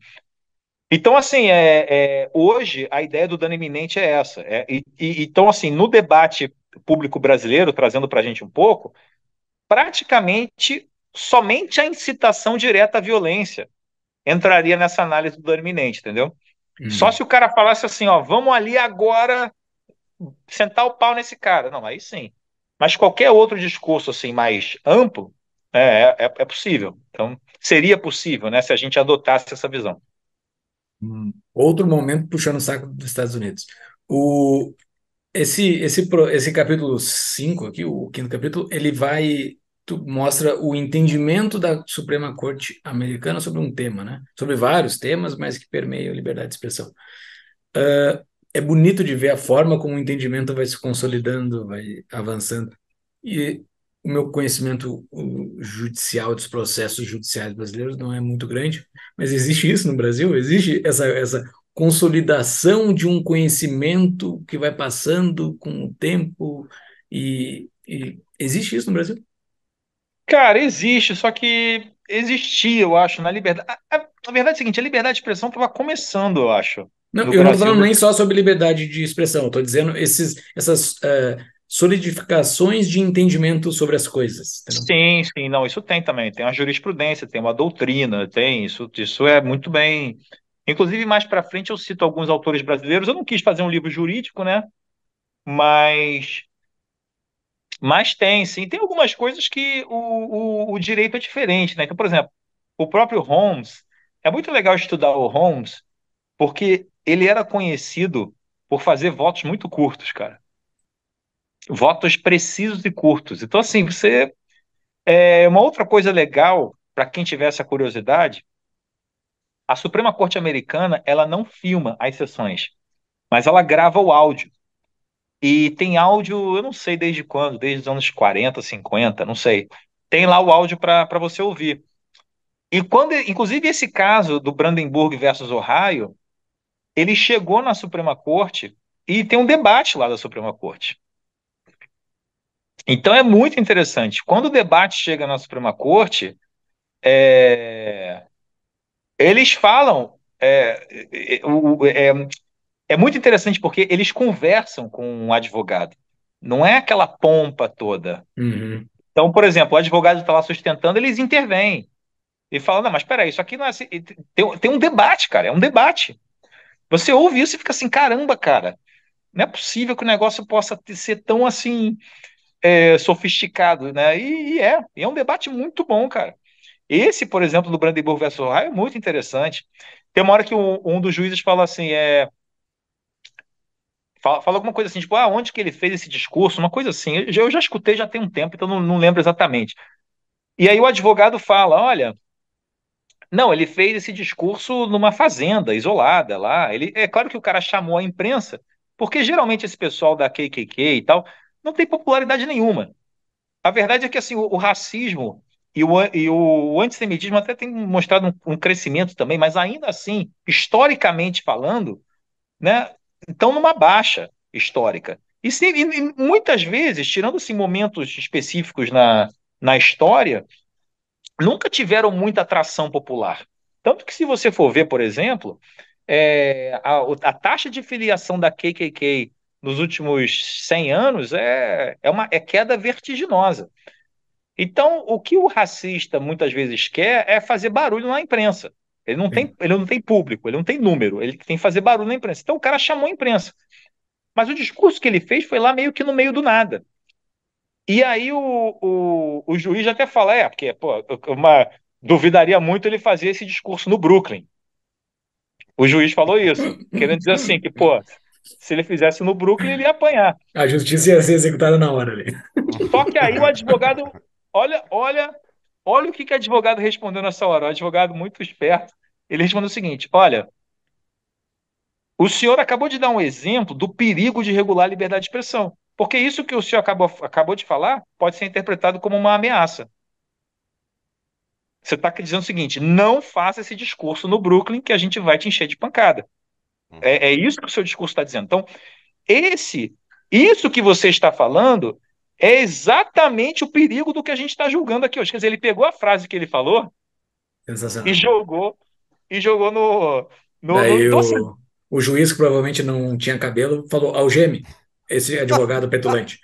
Então, assim, é, é, hoje a ideia do dano iminente é essa. É, e, e, então, assim, no debate público brasileiro, trazendo para a gente um pouco, praticamente somente a incitação direta à violência entraria nessa análise do dano iminente, entendeu? Hum. Só se o cara falasse assim, ó, vamos ali agora sentar o pau nesse cara. Não, aí sim. Mas qualquer outro discurso assim mais amplo né, é, é, é possível. Então, seria possível né, se a gente adotasse essa visão. Hum, outro momento puxando o saco dos Estados Unidos. O, esse, esse, esse capítulo 5 aqui, o quinto capítulo, ele vai mostra o entendimento da Suprema Corte americana sobre um tema, né? Sobre vários temas, mas que permeiam liberdade de expressão. Uh, é bonito de ver a forma como o entendimento vai se consolidando, vai avançando. E o meu conhecimento judicial dos processos judiciais brasileiros não é muito grande, mas existe isso no Brasil, existe essa, essa consolidação de um conhecimento que vai passando com o tempo e, e existe isso no Brasil? Cara, existe, só que existia, eu acho, na liberdade. A, a, a verdade é a seguinte: a liberdade de expressão estava começando, eu acho. Não, eu não estou falando nem só sobre liberdade de expressão, estou dizendo esses, essas uh, solidificações de entendimento sobre as coisas. Entendeu? Sim, sim, não, isso tem também, tem uma jurisprudência, tem uma doutrina, tem isso, isso é muito bem. Inclusive, mais para frente eu cito alguns autores brasileiros, eu não quis fazer um livro jurídico, né? Mas mas tem, sim. Tem algumas coisas que o, o, o, direito é diferente, né? Então, por exemplo, o próprio Holmes, é muito legal estudar o Holmes, porque ele era conhecido por fazer votos muito curtos, cara. Votos precisos e curtos. Então, assim, você. É uma outra coisa legal, para quem tiver essa curiosidade, a Suprema Corte Americana, ela não filma as sessões, mas ela grava o áudio. E tem áudio, eu não sei desde quando, desde os anos 40, 50, não sei. Tem lá o áudio para você ouvir. E quando, inclusive, esse caso do Brandenburg versus Ohio, ele chegou na Suprema Corte e tem um debate lá da Suprema Corte. Então é muito interessante. Quando o debate chega na Suprema Corte, é... eles falam. É... É... É, é, muito interessante porque eles conversam com um advogado. Não é aquela pompa toda. Uhum. Então, por exemplo, o advogado está lá sustentando, eles intervêm. E falam, não, mas peraí, isso aqui não é. Assim. Tem, tem um debate, cara, é um debate. Você ouve isso e fica assim, caramba, cara, não é possível que o negócio possa ser tão assim é, sofisticado, né? E, e é, e é um debate muito bom, cara. Esse, por exemplo, do Brandenburg versus Ohio é muito interessante. Tem uma hora que um, um dos juízes fala assim, é, fala, fala alguma coisa assim, tipo, ah, onde que ele fez esse discurso, uma coisa assim. Eu já, eu já escutei já tem um tempo, então não, não lembro exatamente. E aí o advogado fala, olha, não, ele fez esse discurso numa fazenda isolada lá. Ele, é claro que o cara chamou a imprensa, porque geralmente esse pessoal da KKK e tal não tem popularidade nenhuma. A verdade é que assim, o, o racismo e o, e o antissemitismo até tem mostrado um, um, crescimento também, mas ainda assim, historicamente falando, né, estão numa baixa histórica. E, sim, e muitas vezes, tirando assim, momentos específicos na, na história, nunca tiveram muita atração popular. Tanto que, se você for ver, por exemplo, é, a, a, taxa de filiação da KKK nos últimos 100 anos é, é, uma, é queda vertiginosa. Então, o que o racista muitas vezes quer é fazer barulho na imprensa. Ele não, tem, ele não tem público, ele não tem número, ele tem que fazer barulho na imprensa. Então, o cara chamou a imprensa. Mas o discurso que ele fez foi lá meio que no meio do nada. E aí o, o, o juiz até fala, é, porque pô, uma, duvidaria muito ele fazer esse discurso no Brooklyn. O juiz falou isso, querendo dizer assim, que, pô, se ele fizesse no Brooklyn, ele ia apanhar. A justiça ia ser executada na hora ali. Só que aí o advogado, olha, olha, olha o que, que o advogado respondeu nessa hora. O advogado muito esperto, ele respondeu o seguinte: olha, o senhor acabou de dar um exemplo do perigo de regular a liberdade de expressão. Porque isso que o senhor acabou, acabou de falar pode ser interpretado como uma ameaça. Você está dizendo o seguinte: não faça esse discurso no Brooklyn que a gente vai te encher de pancada. Hum. É, é isso que o seu discurso está dizendo. Então, esse, isso que você está falando é exatamente o perigo do que a gente está julgando aqui hoje. Quer dizer, ele pegou a frase que ele falou e jogou e jogou no. no, Daí no... O, o, juiz, que provavelmente não tinha cabelo, falou algeme esse advogado petulante.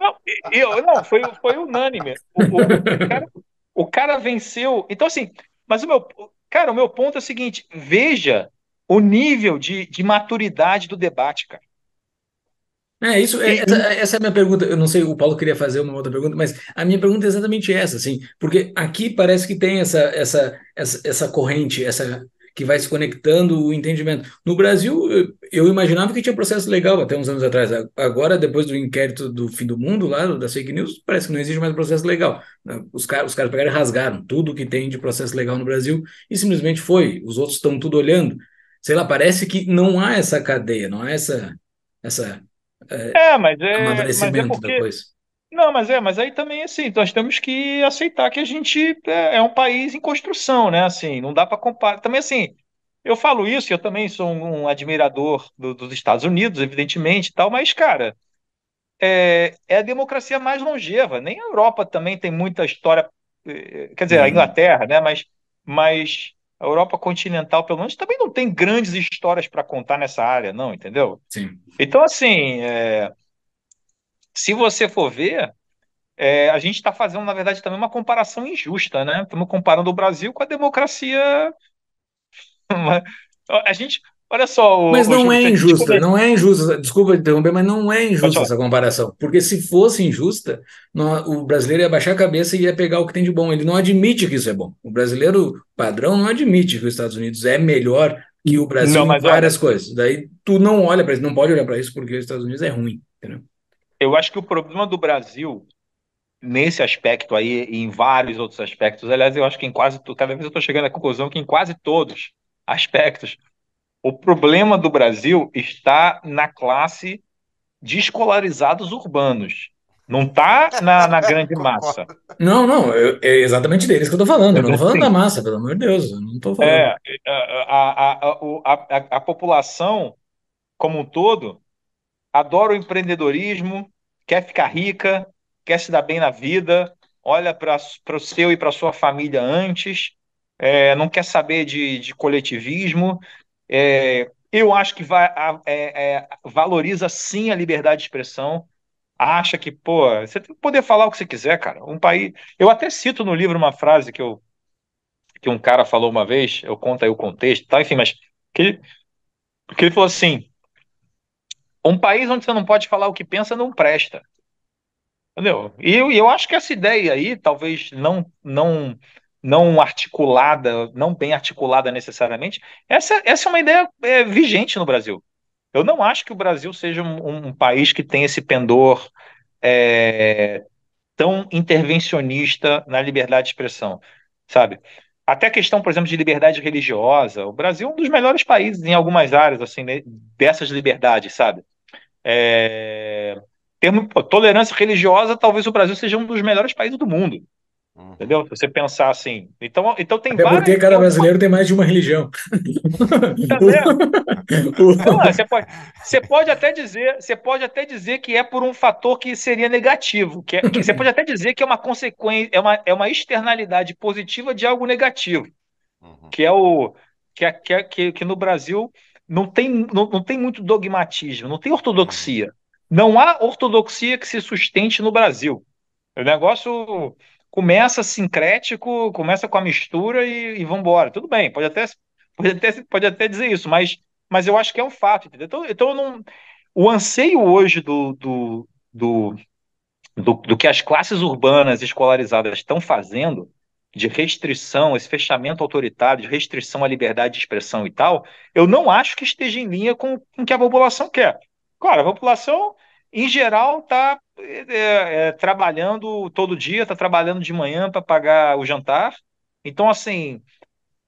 Não, eu, não foi, foi unânime. O, o, o, cara, o, cara, venceu. Então, assim, mas o meu. Cara, o meu ponto é o seguinte: veja o nível de, de maturidade do debate, cara. É, isso, é, essa, essa, é a minha pergunta. Eu não sei, o Paulo queria fazer uma outra pergunta, mas a minha pergunta é exatamente essa, assim, porque aqui parece que tem essa, essa, essa, essa corrente, essa que vai se conectando o entendimento. No Brasil, eu, imaginava que tinha processo legal até uns anos atrás. Agora, depois do inquérito do fim do mundo, lá da fake news, parece que não existe mais processo legal. Os, car os caras pegaram e rasgaram tudo que tem de processo legal no Brasil e simplesmente foi. Os outros estão tudo olhando. Sei lá, parece que não há essa cadeia, não há essa. essa é, é, é mas é, amadurecimento mas é porque... da coisa. Não, mas é, mas aí também assim, nós temos que aceitar que a gente é, é um país em construção, né? Assim, não dá para comparar. Também assim, eu falo isso, eu também sou um, um admirador do, dos Estados Unidos, evidentemente, tal, mas cara, é, é, a democracia mais longeva. Nem a Europa também tem muita história, eh, eh, quer dizer, a uhum. Inglaterra, né? Mas, mas a Europa continental, pelo menos, também não tem grandes histórias para contar nessa área, não, entendeu? Sim. Então, assim, é, se você for ver, é, a gente está fazendo, na verdade, também uma comparação injusta, né? Estamos comparando o Brasil com a democracia. a gente. Olha só. O, mas não o é injusta, não é injusta. Desculpa interromper, mas não é injusta essa comparação. Porque se fosse injusta, não, o brasileiro ia baixar a cabeça e ia pegar o que tem de bom. Ele não admite que isso é bom. O brasileiro padrão não admite que os Estados Unidos é melhor que o Brasil não, em várias olha... coisas. Daí tu não olha para isso, não pode olhar para isso porque os Estados Unidos é ruim. Entendeu? eu acho que o problema do Brasil nesse aspecto aí e em vários outros aspectos, aliás, eu acho que em quase cada vez eu estou chegando à conclusão que em quase todos aspectos o problema do Brasil está na classe de escolarizados urbanos. Não está na, na, grande massa. Não, não, eu, é exatamente deles que eu estou falando. Eu não estou falando da massa, pelo amor de Deus. não estou falando. É, é, é, a, a, a, a, a população como um todo adora o empreendedorismo, quer ficar rica, quer se dar bem na vida, olha para o seu e para sua família antes, é, não quer saber de, de coletivismo. É, eu acho que vai, é, é, valoriza sim a liberdade de expressão. Acha que, pô, você tem que poder falar o que você quiser, cara. Um país. Eu até cito no livro uma frase que eu que um cara falou uma vez, eu conto aí o contexto, tá? Enfim, mas que ele, que ele falou assim: um país onde você não pode falar o que pensa não presta. Entendeu? E eu, eu acho que essa ideia aí, talvez não, não, não articulada, não bem articulada necessariamente, essa, essa é uma ideia é, vigente no Brasil. Eu não acho que o Brasil seja um, um país que tem esse pendor é, tão intervencionista na liberdade de expressão, sabe? Até a questão, por exemplo, de liberdade religiosa, o Brasil é um dos melhores países em algumas áreas assim né, dessas liberdades, sabe? É, termo, tolerância religiosa, talvez o Brasil seja um dos melhores países do mundo. Uhum. Entendeu? Se você pensar assim. Então, então tem Até Porque cada brasileiro tem mais de uma religião. Não, tá você, pode, você pode até dizer, você pode até dizer que é por um fator que seria negativo. Que, é, que você pode até dizer que é uma consequência, é uma, é uma externalidade positiva de algo negativo. Uhum. Que é o que, é, que, é, que, que no Brasil não tem, não, não tem muito dogmatismo, não tem ortodoxia. Uhum. Não há ortodoxia que se sustente no Brasil. O negócio começa sincrético, começa com a mistura e, e vambora. Tudo bem, pode até, pode até, pode até dizer isso, mas, mas eu acho que é um fato, entendeu? Então, então não, o anseio hoje do, do, do, do, do que as classes urbanas escolarizadas estão fazendo de restrição, esse fechamento autoritário, de restrição à liberdade de expressão e tal, eu não acho que esteja em linha com, o que a população quer. Claro, a população, em geral, está é, é, trabalhando todo dia, está trabalhando de manhã para pagar o jantar. Então, assim,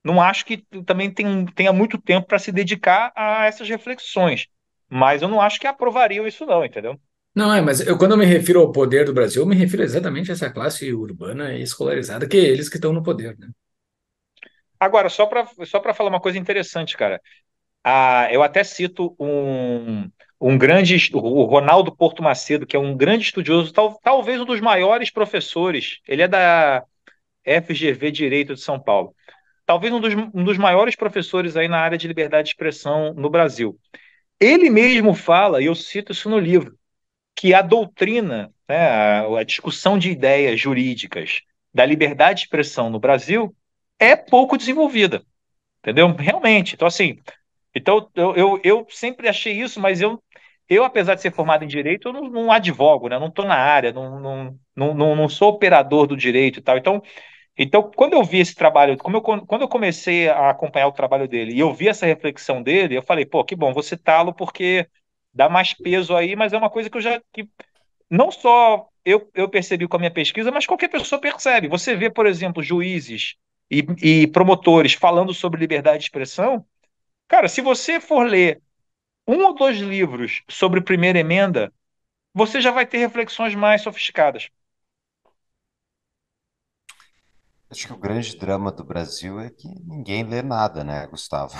não acho que também tem, tenha muito tempo para se dedicar a essas reflexões. Mas eu não acho que aprovariam isso, não, entendeu? Não, é, mas eu, quando eu me refiro ao poder do Brasil, eu me refiro exatamente a essa classe urbana e escolarizada, que é eles que estão no poder, né? Agora, só para só falar uma coisa interessante, cara. Ah, eu até cito um, um grande, o Ronaldo Porto Macedo, que é um grande estudioso, tal, talvez um dos maiores professores. Ele é da FGV Direito de São Paulo. Talvez um dos, um dos maiores professores aí na área de liberdade de expressão no Brasil. Ele mesmo fala, e eu cito isso no livro, que a doutrina, né, a, a discussão de ideias jurídicas da liberdade de expressão no Brasil é pouco desenvolvida, entendeu? Realmente. Então, assim, então eu, eu, eu sempre achei isso, mas eu, eu, apesar de ser formado em direito, eu não, não advogo, né? não estou na área, não, não, não, não, sou operador do direito e tal. Então, então quando eu vi esse trabalho, como eu, quando eu comecei a acompanhar o trabalho dele e eu vi essa reflexão dele, eu falei, pô, que bom, vou citá-lo porque dá mais peso aí, mas é uma coisa que eu já. Que não só eu, eu percebi com a minha pesquisa, mas qualquer pessoa percebe. Você vê, por exemplo, juízes e, e promotores falando sobre liberdade de expressão. Cara, se você for ler um ou dois livros sobre primeira emenda, você já vai ter reflexões mais sofisticadas. Acho que o grande drama do Brasil é que ninguém lê nada, né, Gustavo?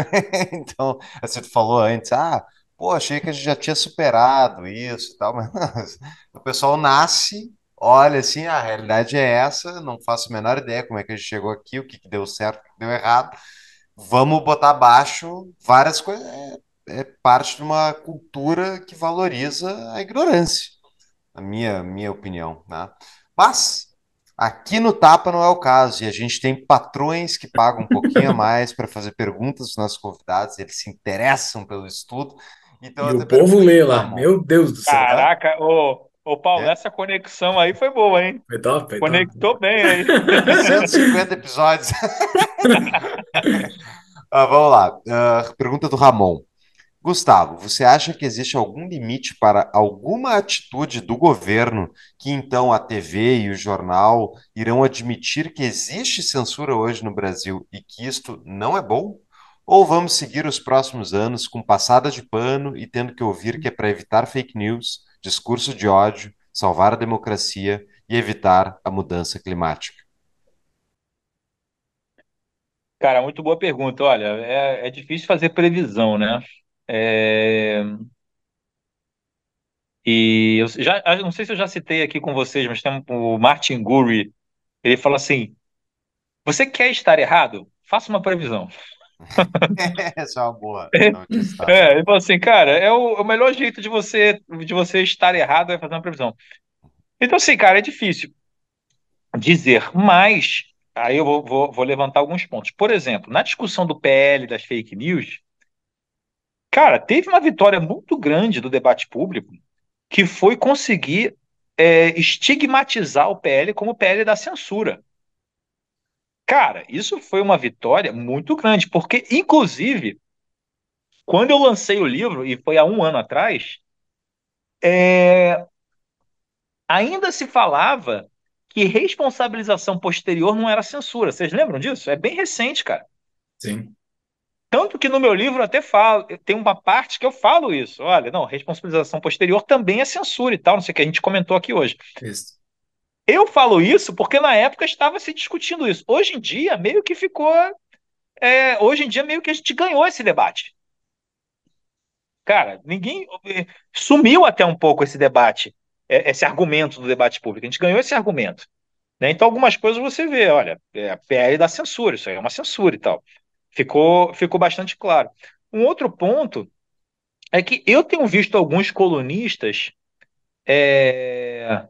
então, você assim, falou antes, ah, Pô, achei que a gente já tinha superado isso e tal, mas o pessoal nasce, olha assim, ah, a realidade é essa, não faço a menor ideia como é que a gente chegou aqui, o que, que deu certo, o que, deu errado. Vamos botar abaixo várias coisas. É, é parte de uma cultura que valoriza a ignorância, na minha, minha opinião, né? Mas Aqui no Tapa não é o caso, e a gente tem patrões que pagam um pouquinho a mais para fazer perguntas dos nossos convidados, eles se interessam pelo estudo, então, e o povo lê lá. Meu Deus do céu. Caraca, ô, ô Paulo, é. essa conexão aí foi boa, hein? Foi top, foi Conectou top. bem aí. 150 episódios. ah, vamos lá. Uh, pergunta do Ramon. Gustavo, você acha que existe algum limite para alguma atitude do governo que então a TV e o jornal irão admitir que existe censura hoje no Brasil e que isto não é bom? Ou vamos seguir os próximos anos com passada de pano e tendo que ouvir que é para evitar fake news, discurso de ódio, salvar a democracia e evitar a mudança climática? Cara, muito boa pergunta. Olha, é, é difícil fazer previsão, né? É... E eu já eu não sei se eu já citei aqui com vocês, mas tem o Martin Gurry. Ele fala assim: Você quer estar errado? Faça uma previsão. Essa é uma boa. É. É, é, ele falou assim, cara, é o, é o, melhor jeito de você, de você estar errado é fazer uma previsão. Então, assim, cara, é difícil dizer, mas aí eu vou, vou, vou levantar alguns pontos. Por exemplo, na discussão do PL das fake news, cara, teve uma vitória muito grande do debate público que foi conseguir é, estigmatizar o PL como PL da censura. Cara, isso foi uma vitória muito grande, porque, inclusive, quando eu lancei o livro, e foi há um ano atrás, é... ainda se falava que responsabilização posterior não era censura. Vocês lembram disso? É bem recente, cara. Sim. Tanto que no meu livro até falo, tem uma parte que eu falo isso. Olha, não, responsabilização posterior também é censura e tal, não sei o que a gente comentou aqui hoje. Isso. Eu falo isso porque na época estava se discutindo isso. Hoje em dia, meio que ficou. É, hoje em dia, meio que a gente ganhou esse debate. Cara, ninguém. É, sumiu até um pouco esse debate, é, esse argumento do debate público. A gente ganhou esse argumento. Né? Então, algumas coisas você vê, olha, é a PL da censura, isso aí é uma censura e tal. Ficou, ficou bastante claro. Um outro ponto é que eu tenho visto alguns colunistas. É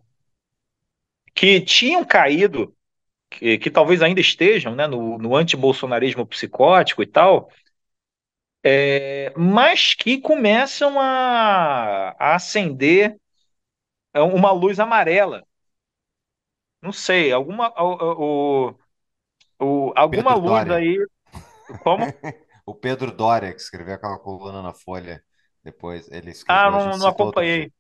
que tinham caído, que, que talvez ainda estejam, né, no, no antibolsonarismo psicótico e tal, é, mas que começam a, a acender uma luz amarela. Não sei, alguma, o, o, o alguma luz Dória. aí. Como? o Pedro Dória, que escreveu aquela coluna na Folha depois. Ele escreveu, ah, não, não acompanhei.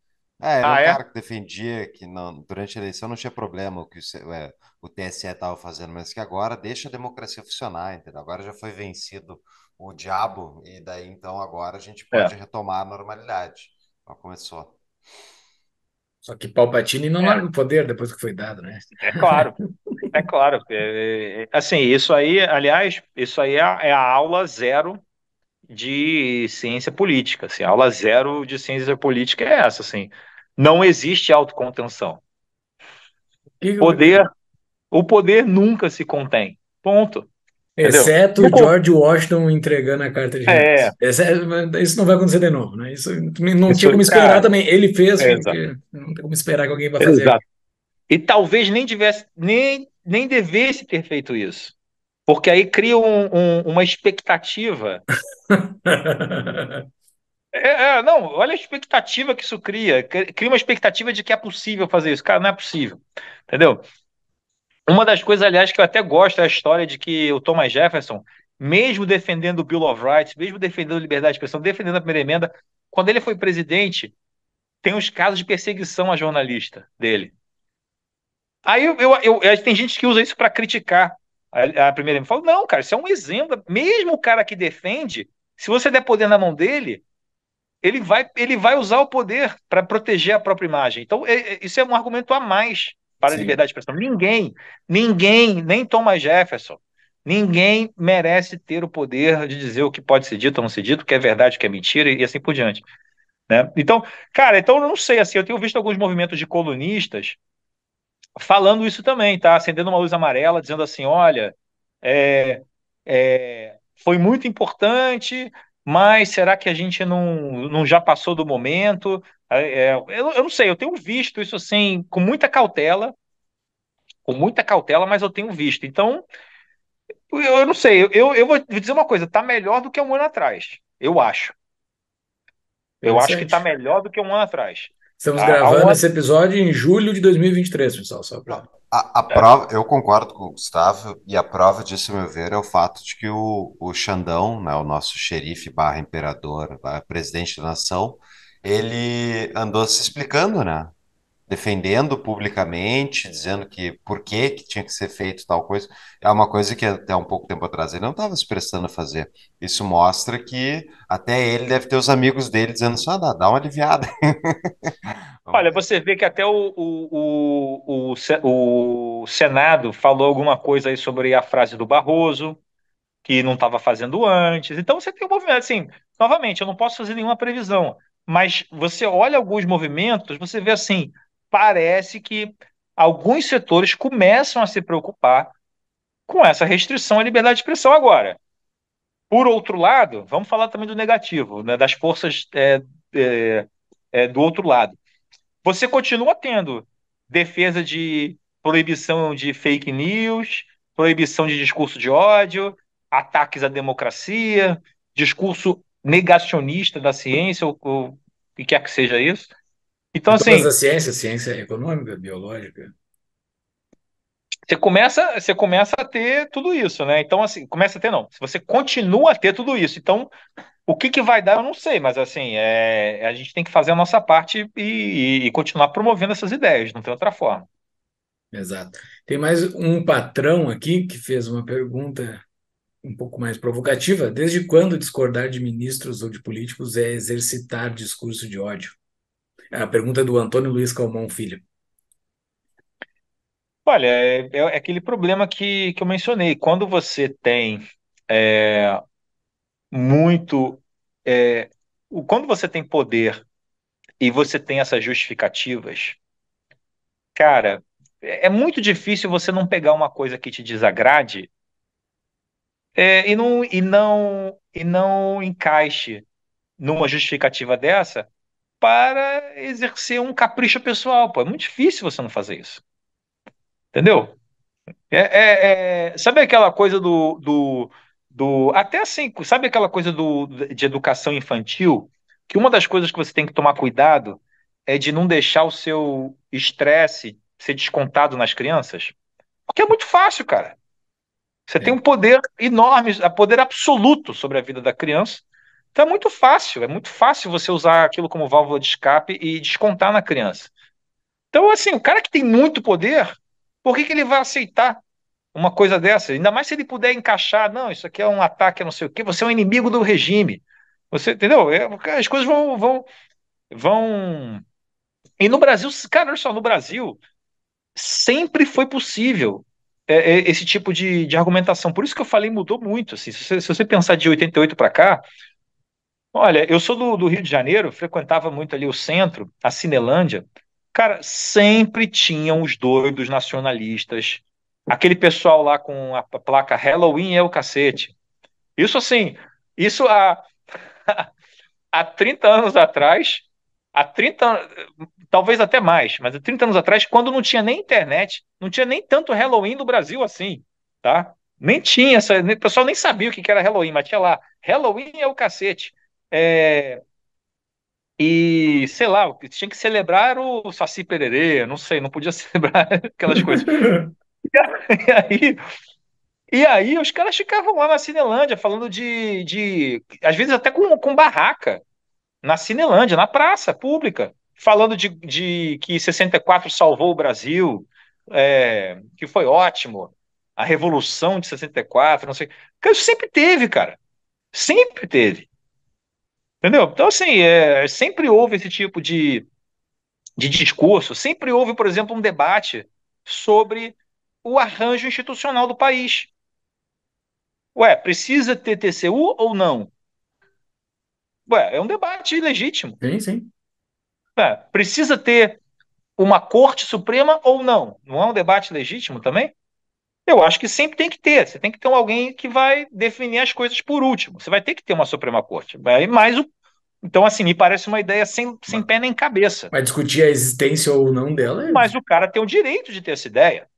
É, era ah, é? cara que defendia que não, durante a eleição não tinha problema o que o, é, o TSE estava fazendo, mas que agora deixa a democracia funcionar, entendeu? Agora já foi vencido o diabo, e daí então agora a gente é. pode retomar a normalidade. Já começou. Só que Palpatine não é. larga o poder depois que foi dado, né? É claro, é claro. É, assim, isso aí, aliás, isso aí é a aula zero de ciência política. Assim, a aula zero de ciência política é essa, assim não existe autocontenção. Que poder, o poder nunca se contém. Ponto. Exceto o George Washington entregando a carta de é. Exceto, é, isso não vai acontecer de novo, né? Isso não isso, tinha como é esperar cara, também. Ele fez, é, não tem como esperar que alguém vai fazer. Exato. E talvez nem tivesse, nem, nem devesse ter feito isso. Porque aí cria um, um, uma expectativa É, é, não, olha a expectativa que isso cria. Cria uma expectativa de que é possível fazer isso. Cara, não é possível. Entendeu? Uma das coisas, aliás, que eu até gosto é a história de que o Thomas Jefferson, mesmo defendendo o Bill of Rights, mesmo defendendo a liberdade de expressão, defendendo a primeira emenda, quando ele foi presidente, tem os casos de perseguição a jornalista dele. Aí eu, eu, eu tem gente que usa isso para criticar a, a primeira emenda. Eu falo, não, cara, isso é um exemplo. Mesmo o cara que defende, se você der poder na mão dele, ele vai, ele vai usar o poder para proteger a própria imagem. Então, é, é, isso é um argumento a mais para Sim. a liberdade de expressão. Ninguém, ninguém, nem Thomas Jefferson, ninguém merece ter o poder de dizer o que pode ser dito ou não ser dito, o que é verdade, o que é mentira e, e assim por diante. Né? Então, cara, então eu não sei, assim, eu tenho visto alguns movimentos de colunistas falando isso também, tá? Acendendo uma luz amarela, dizendo assim, olha, é, é, foi muito importante mas será que a gente não, não já passou do momento? É, é, eu, eu, não sei, eu tenho visto isso assim, com muita cautela, com muita cautela, mas eu tenho visto. Então, eu, eu não sei, eu, eu vou dizer uma coisa, tá melhor do que um ano atrás, eu acho. Eu acho que tá melhor do que um ano atrás. Estamos gravando esse episódio em julho de 2023, pessoal. Só pra... A, a é. prova, eu concordo com o Gustavo, e a prova disso, a meu ver, é o fato de que o, o Xandão, né, o nosso xerife barra imperador, lá, presidente da nação, ele andou se explicando, né? defendendo publicamente, dizendo que por que, que tinha que ser feito tal coisa, é uma coisa que até um pouco tempo atrás ele não estava se prestando a fazer. Isso mostra que até ele deve ter os amigos dele dizendo só assim, ah, dá, uma aliviada. Olha, você vê que até o, o, o, o, Senado falou alguma coisa aí sobre a frase do Barroso, que não estava fazendo antes. Então você tem um movimento, assim, novamente, eu não posso fazer nenhuma previsão, mas você olha alguns movimentos, você vê assim, parece que alguns setores começam a se preocupar com essa restrição à liberdade de expressão agora. Por outro lado, vamos falar também do negativo, né, das forças é, é, é, do outro lado. Você continua tendo defesa de proibição de fake news, proibição de discurso de ódio, ataques à democracia, discurso negacionista da ciência, ou o que quer que seja isso. Então, então, assim. as ciências, ciência econômica, biológica. Você começa, você começa a ter tudo isso, né? Então, assim, começa a ter, não. Você continua a ter tudo isso. Então, o que, que vai dar, eu não sei, mas assim, é, a gente tem que fazer a nossa parte e, e, e continuar promovendo essas ideias, não tem outra forma. Exato. Tem mais um patrão aqui que fez uma pergunta um pouco mais provocativa. Desde quando discordar de ministros ou de políticos é exercitar discurso de ódio? É a pergunta é do Antônio Luiz Calmon Filho. Olha, é, é aquele problema que, que eu mencionei. Quando você tem é, muito. É, quando você tem poder e você tem essas justificativas, cara, é, é muito difícil você não pegar uma coisa que te desagrade é, e, não, e, não, e não encaixe numa justificativa dessa para exercer um capricho pessoal. Pô, é muito difícil você não fazer isso. Entendeu? É, é, é, sabe aquela coisa do, do, do. Até assim, sabe aquela coisa do, de educação infantil? Que uma das coisas que você tem que tomar cuidado é de não deixar o seu estresse ser descontado nas crianças? Porque é muito fácil, cara. Você é. tem um poder enorme, poder absoluto sobre a vida da criança, então é muito fácil, é muito fácil você usar aquilo como válvula de escape e descontar na criança. Então, assim, o cara que tem muito poder, por que, que ele vai aceitar uma coisa dessa? Ainda mais se ele puder encaixar, não, isso aqui é um ataque a não sei o quê, você é um inimigo do regime. Você, entendeu? É, as coisas vão, vão, vão. E no Brasil, cara, olha só, no Brasil, sempre foi possível é, é, esse tipo de, de argumentação. Por isso que eu falei, mudou muito. Assim, se, você, se você pensar de 88 para cá, Olha, eu sou do, do, Rio de Janeiro, frequentava muito ali o centro, a Cinelândia. Cara, sempre tinham os doidos nacionalistas. Aquele pessoal lá com a placa Halloween é o cacete. Isso assim, isso há, há 30 anos atrás, há 30, talvez até mais, mas há 30 anos atrás, quando não tinha nem internet, não tinha nem tanto Halloween no Brasil assim, tá? Nem tinha, essa, o pessoal nem sabia o que era Halloween, mas tinha lá, Halloween é o cacete. É, e, sei lá, tinha que celebrar o Saci Pererê, não sei, não podia celebrar aquelas coisas. e aí, e aí os caras ficavam lá na Cinelândia falando de, de às vezes até com, com barraca, na Cinelândia, na praça pública, falando de, de que 64 salvou o Brasil, é, que foi ótimo, a Revolução de 64, não sei. Cara, sempre teve, cara. Sempre teve. Entendeu? Então, assim, é, sempre houve esse tipo de, de discurso, sempre houve, por exemplo, um debate sobre o arranjo institucional do país. Ué, precisa ter TCU ou não? Ué, é um debate legítimo. Sim, sim. Ué, precisa ter uma Corte Suprema ou não? Não é um debate legítimo também? Eu acho que sempre tem que ter. Você tem que ter alguém que vai definir as coisas por último. Você vai ter que ter uma Suprema Corte. Mas o então, assim, me parece uma ideia sem, sem pé nem cabeça. Vai discutir a existência ou não dela. É... Mas o cara tem o direito de ter essa ideia.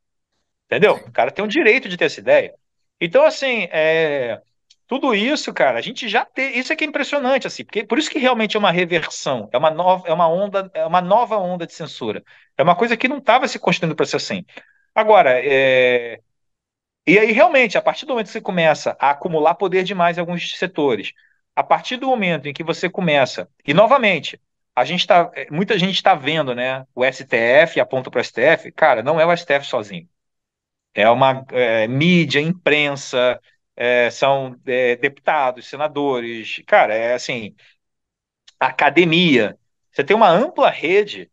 Entendeu? O cara tem o direito de ter essa ideia. Então, assim, é... tudo isso, cara, a gente já tem. Isso é que é impressionante, assim, porque por isso que realmente é uma reversão, é uma nova, é uma onda, é uma nova onda de censura. É uma coisa que não estava se construindo para ser assim. Agora, é... e aí realmente, a partir do momento que você começa a acumular poder demais em alguns setores, a partir do momento em que você começa, e novamente, a gente tá, é, muita gente está vendo, né? O STF aponta para o STF, cara, não é o STF sozinho. É uma é, mídia, imprensa, é, são é, deputados, senadores, cara, é assim, academia. Você tem uma ampla rede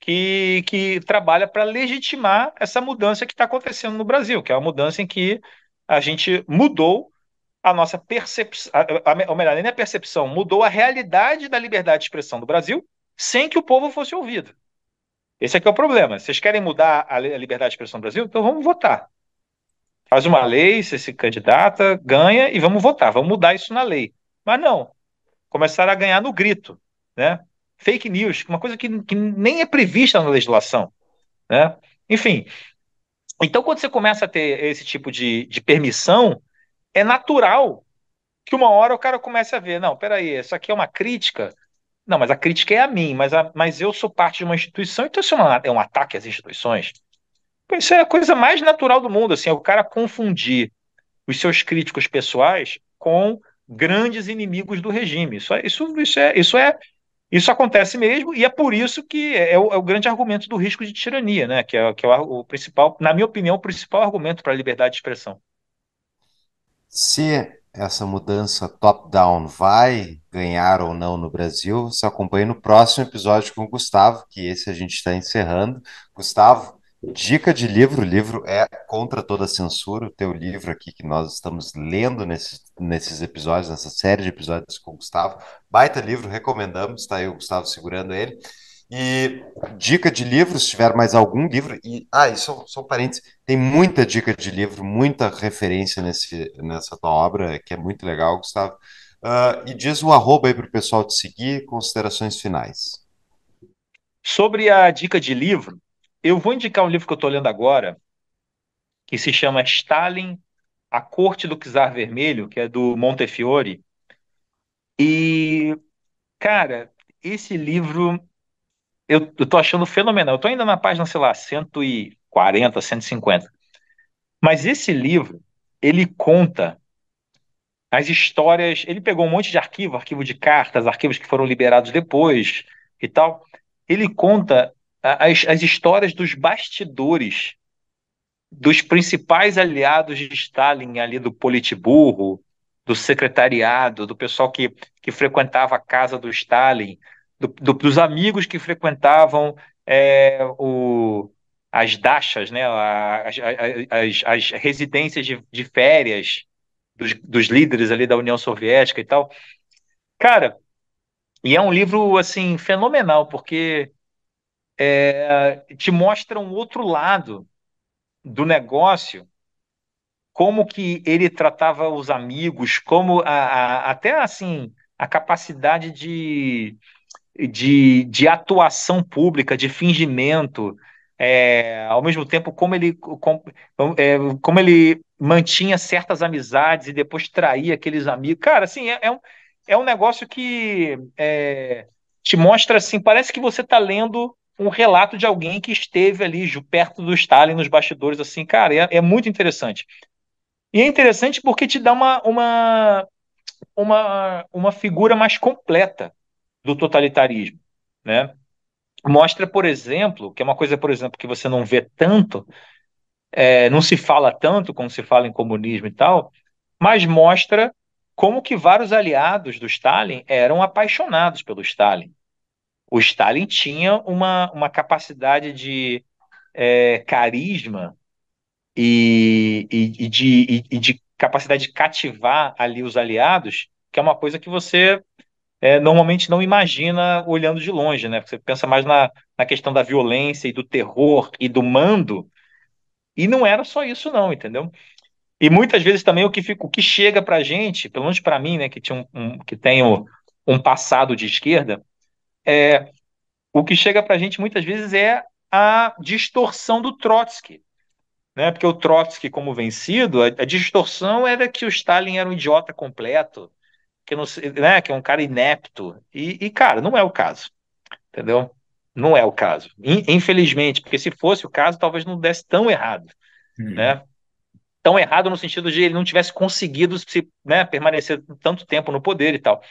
que, que trabalha para legitimar essa mudança que está acontecendo no Brasil, que é uma mudança em que a gente mudou a nossa percepção, ou melhor, nem a percepção, mudou a realidade da liberdade de expressão do Brasil sem que o povo fosse ouvido. Esse aqui é, é o problema. Vocês querem mudar a liberdade de expressão do Brasil? Então vamos votar. Faz uma lei, você se candidata, ganha e vamos votar, vamos mudar isso na lei. Mas não, começaram a ganhar no grito, né? Fake news, uma coisa que, que nem é prevista na legislação, né? Enfim, então quando você começa a ter esse tipo de, de permissão, é natural que uma hora o cara comece a ver, não, peraí, isso aqui é uma crítica. Não, mas a crítica é a mim, mas, a, mas eu sou parte de uma instituição, então isso é, uma, é um ataque às instituições. Isso é a coisa mais natural do mundo, assim, é o cara confundir os seus críticos pessoais com grandes inimigos do regime. Isso, é, isso, isso, é, isso, é, isso acontece mesmo, e é por isso que é, é, o, é o, grande argumento do risco de tirania, né? que é, que é o, o principal, na minha opinião, o principal argumento para a liberdade de expressão. Se essa mudança top-down vai ganhar ou não no Brasil, se acompanhe no próximo episódio com o Gustavo, que esse a gente está encerrando. Gustavo, dica de livro, o livro é Contra Toda Censura, o teu livro aqui que nós estamos lendo nesse, nesses episódios, nessa série de episódios com o Gustavo. Baita livro, recomendamos, está aí o Gustavo segurando ele. E dica de livro, se tiver mais algum livro, e ah, e só, só um parênteses, tem muita dica de livro, muita referência nesse, nessa tua obra, que é muito legal, Gustavo. Uh, e diz o um arroba aí para o pessoal te seguir, considerações finais. Sobre a dica de livro, eu vou indicar um livro que eu estou lendo agora, que se chama Stalin, A Corte do Czar Vermelho, que é do Montefiore. E, cara, esse livro eu, eu tô achando fenomenal. Eu tô ainda na página, sei lá, 140, 150. Mas esse livro, ele conta as histórias. Ele pegou um monte de arquivo, arquivo de cartas, arquivos que foram liberados depois e tal. Ele conta as, as histórias dos bastidores dos principais aliados de Stalin ali do Politburro, do secretariado, do pessoal que, que frequentava a casa do Stalin, do, do, dos amigos que frequentavam é, o, as dachas, né, as, as, as residências de, de férias dos, dos, líderes ali da União Soviética e tal. Cara, e é um livro assim fenomenal porque é, te mostra um outro lado do negócio, como que ele tratava os amigos, como a, a, até assim a capacidade de, de, de atuação pública, de fingimento, é, ao mesmo tempo como ele, como é, como ele mantinha certas amizades e depois traía aqueles amigos. Cara, assim, é, é um, é um negócio que é, te mostra, assim, parece que você está lendo um relato de alguém que esteve ali perto do Stalin, nos bastidores, assim, cara, é, é muito interessante. E é interessante porque te dá uma, uma, uma, uma figura mais completa do totalitarismo, né? Mostra, por exemplo, que é uma coisa, por exemplo, que você não vê tanto, é, não se fala tanto como se fala em comunismo e tal, mas mostra como que vários aliados do Stalin eram apaixonados pelo Stalin. O Stalin tinha uma, uma capacidade de é, carisma e, e, e de, e, de capacidade de cativar ali os aliados, que é uma coisa que você é, normalmente não imagina olhando de longe, né? Você pensa mais na, na questão da violência e do terror e do mando, e não era só isso, não, entendeu? E muitas vezes também o que, fica, o que chega para a gente, pelo menos para mim, né, que, tinha um, um que tenho um passado de esquerda, é, o que chega para a gente muitas vezes é a distorção do Trotsky. Né? Porque o Trotsky, como vencido, a, a distorção era que o Stalin era um idiota completo, que, não, né, que é um cara inepto. E, e, cara, não é o caso. Entendeu? Não é o caso. Infelizmente, porque se fosse o caso, talvez não desse tão errado. Hum. Né? Tão errado no sentido de ele não tivesse conseguido se, né, permanecer tanto tempo no poder e tal.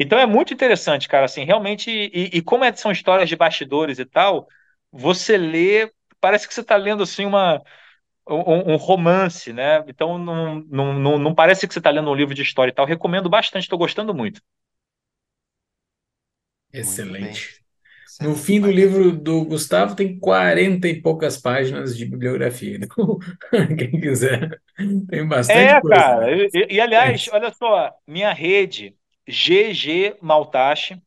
Então é muito interessante, cara, assim, realmente, e, e como é, são histórias de bastidores e tal, você lê, parece que você está lendo, assim, uma, um, um, romance, né? Então não, não, não, não parece que você está lendo um livro de história e tal. Recomendo bastante, estou gostando muito. Excelente. No fim do livro do Gustavo tem 40 e poucas páginas de bibliografia. Então, quem quiser, tem bastante é, coisa. Cara, e, e aliás, é. olha só, minha rede, GG Maltache,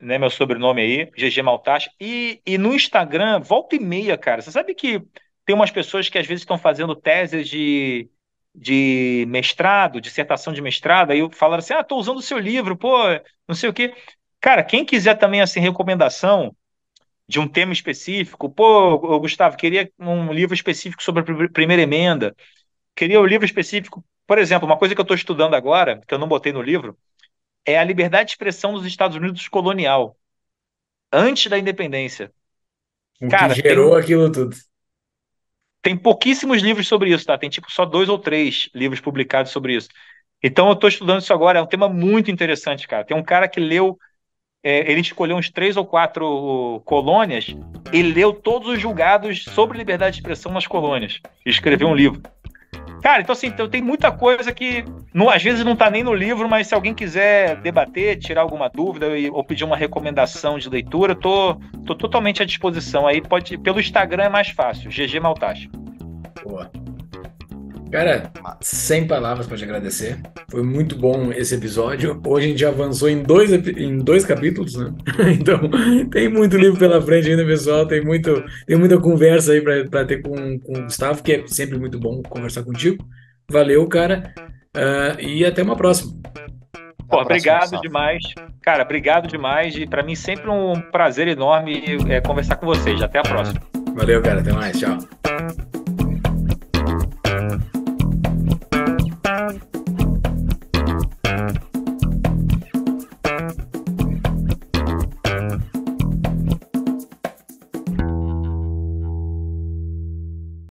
né, meu sobrenome aí, GG Maltache, e, e no Instagram, volta e meia, cara. Você sabe que tem umas pessoas que às vezes estão fazendo teses de, de mestrado, dissertação de mestrado, aí falaram assim: ah, estou usando o seu livro, pô, não sei o quê. Cara, quem quiser também assim, recomendação de um tema específico, pô, Gustavo, queria um livro específico sobre a primeira emenda, queria um livro específico, por exemplo, uma coisa que eu estou estudando agora, que eu não botei no livro, é a liberdade de expressão dos Estados Unidos colonial, antes da independência. O Cara, que gerou tem... aquilo tudo. Tem pouquíssimos livros sobre isso, tá? Tem tipo só dois ou três livros publicados sobre isso. Então eu estou estudando isso agora, é um tema muito interessante, cara. Tem um cara que leu, é, ele escolheu uns três ou quatro colônias e leu todos os julgados sobre liberdade de expressão nas colônias. E escreveu um livro. Cara, então assim, então, tem muita coisa que às vezes não está nem no livro, mas se alguém quiser debater, tirar alguma dúvida ou pedir uma recomendação de leitura, eu tô, tô totalmente à disposição aí. Pode, pelo Instagram é mais fácil, GG Maltache. Boa. Cara, sem palavras para te agradecer. Foi muito bom esse episódio. Hoje a gente avançou em dois, em dois capítulos, né? Então, tem muito livro pela frente ainda, pessoal. Tem, muito, tem muita conversa aí para ter com, com o Gustavo, que é sempre muito bom conversar contigo. Valeu, cara. Uh, e até uma próxima. Pô, obrigado demais. Cara, obrigado demais. E para mim sempre um prazer enorme é, conversar com vocês. Até a próxima. Valeu, cara. Até mais. Tchau.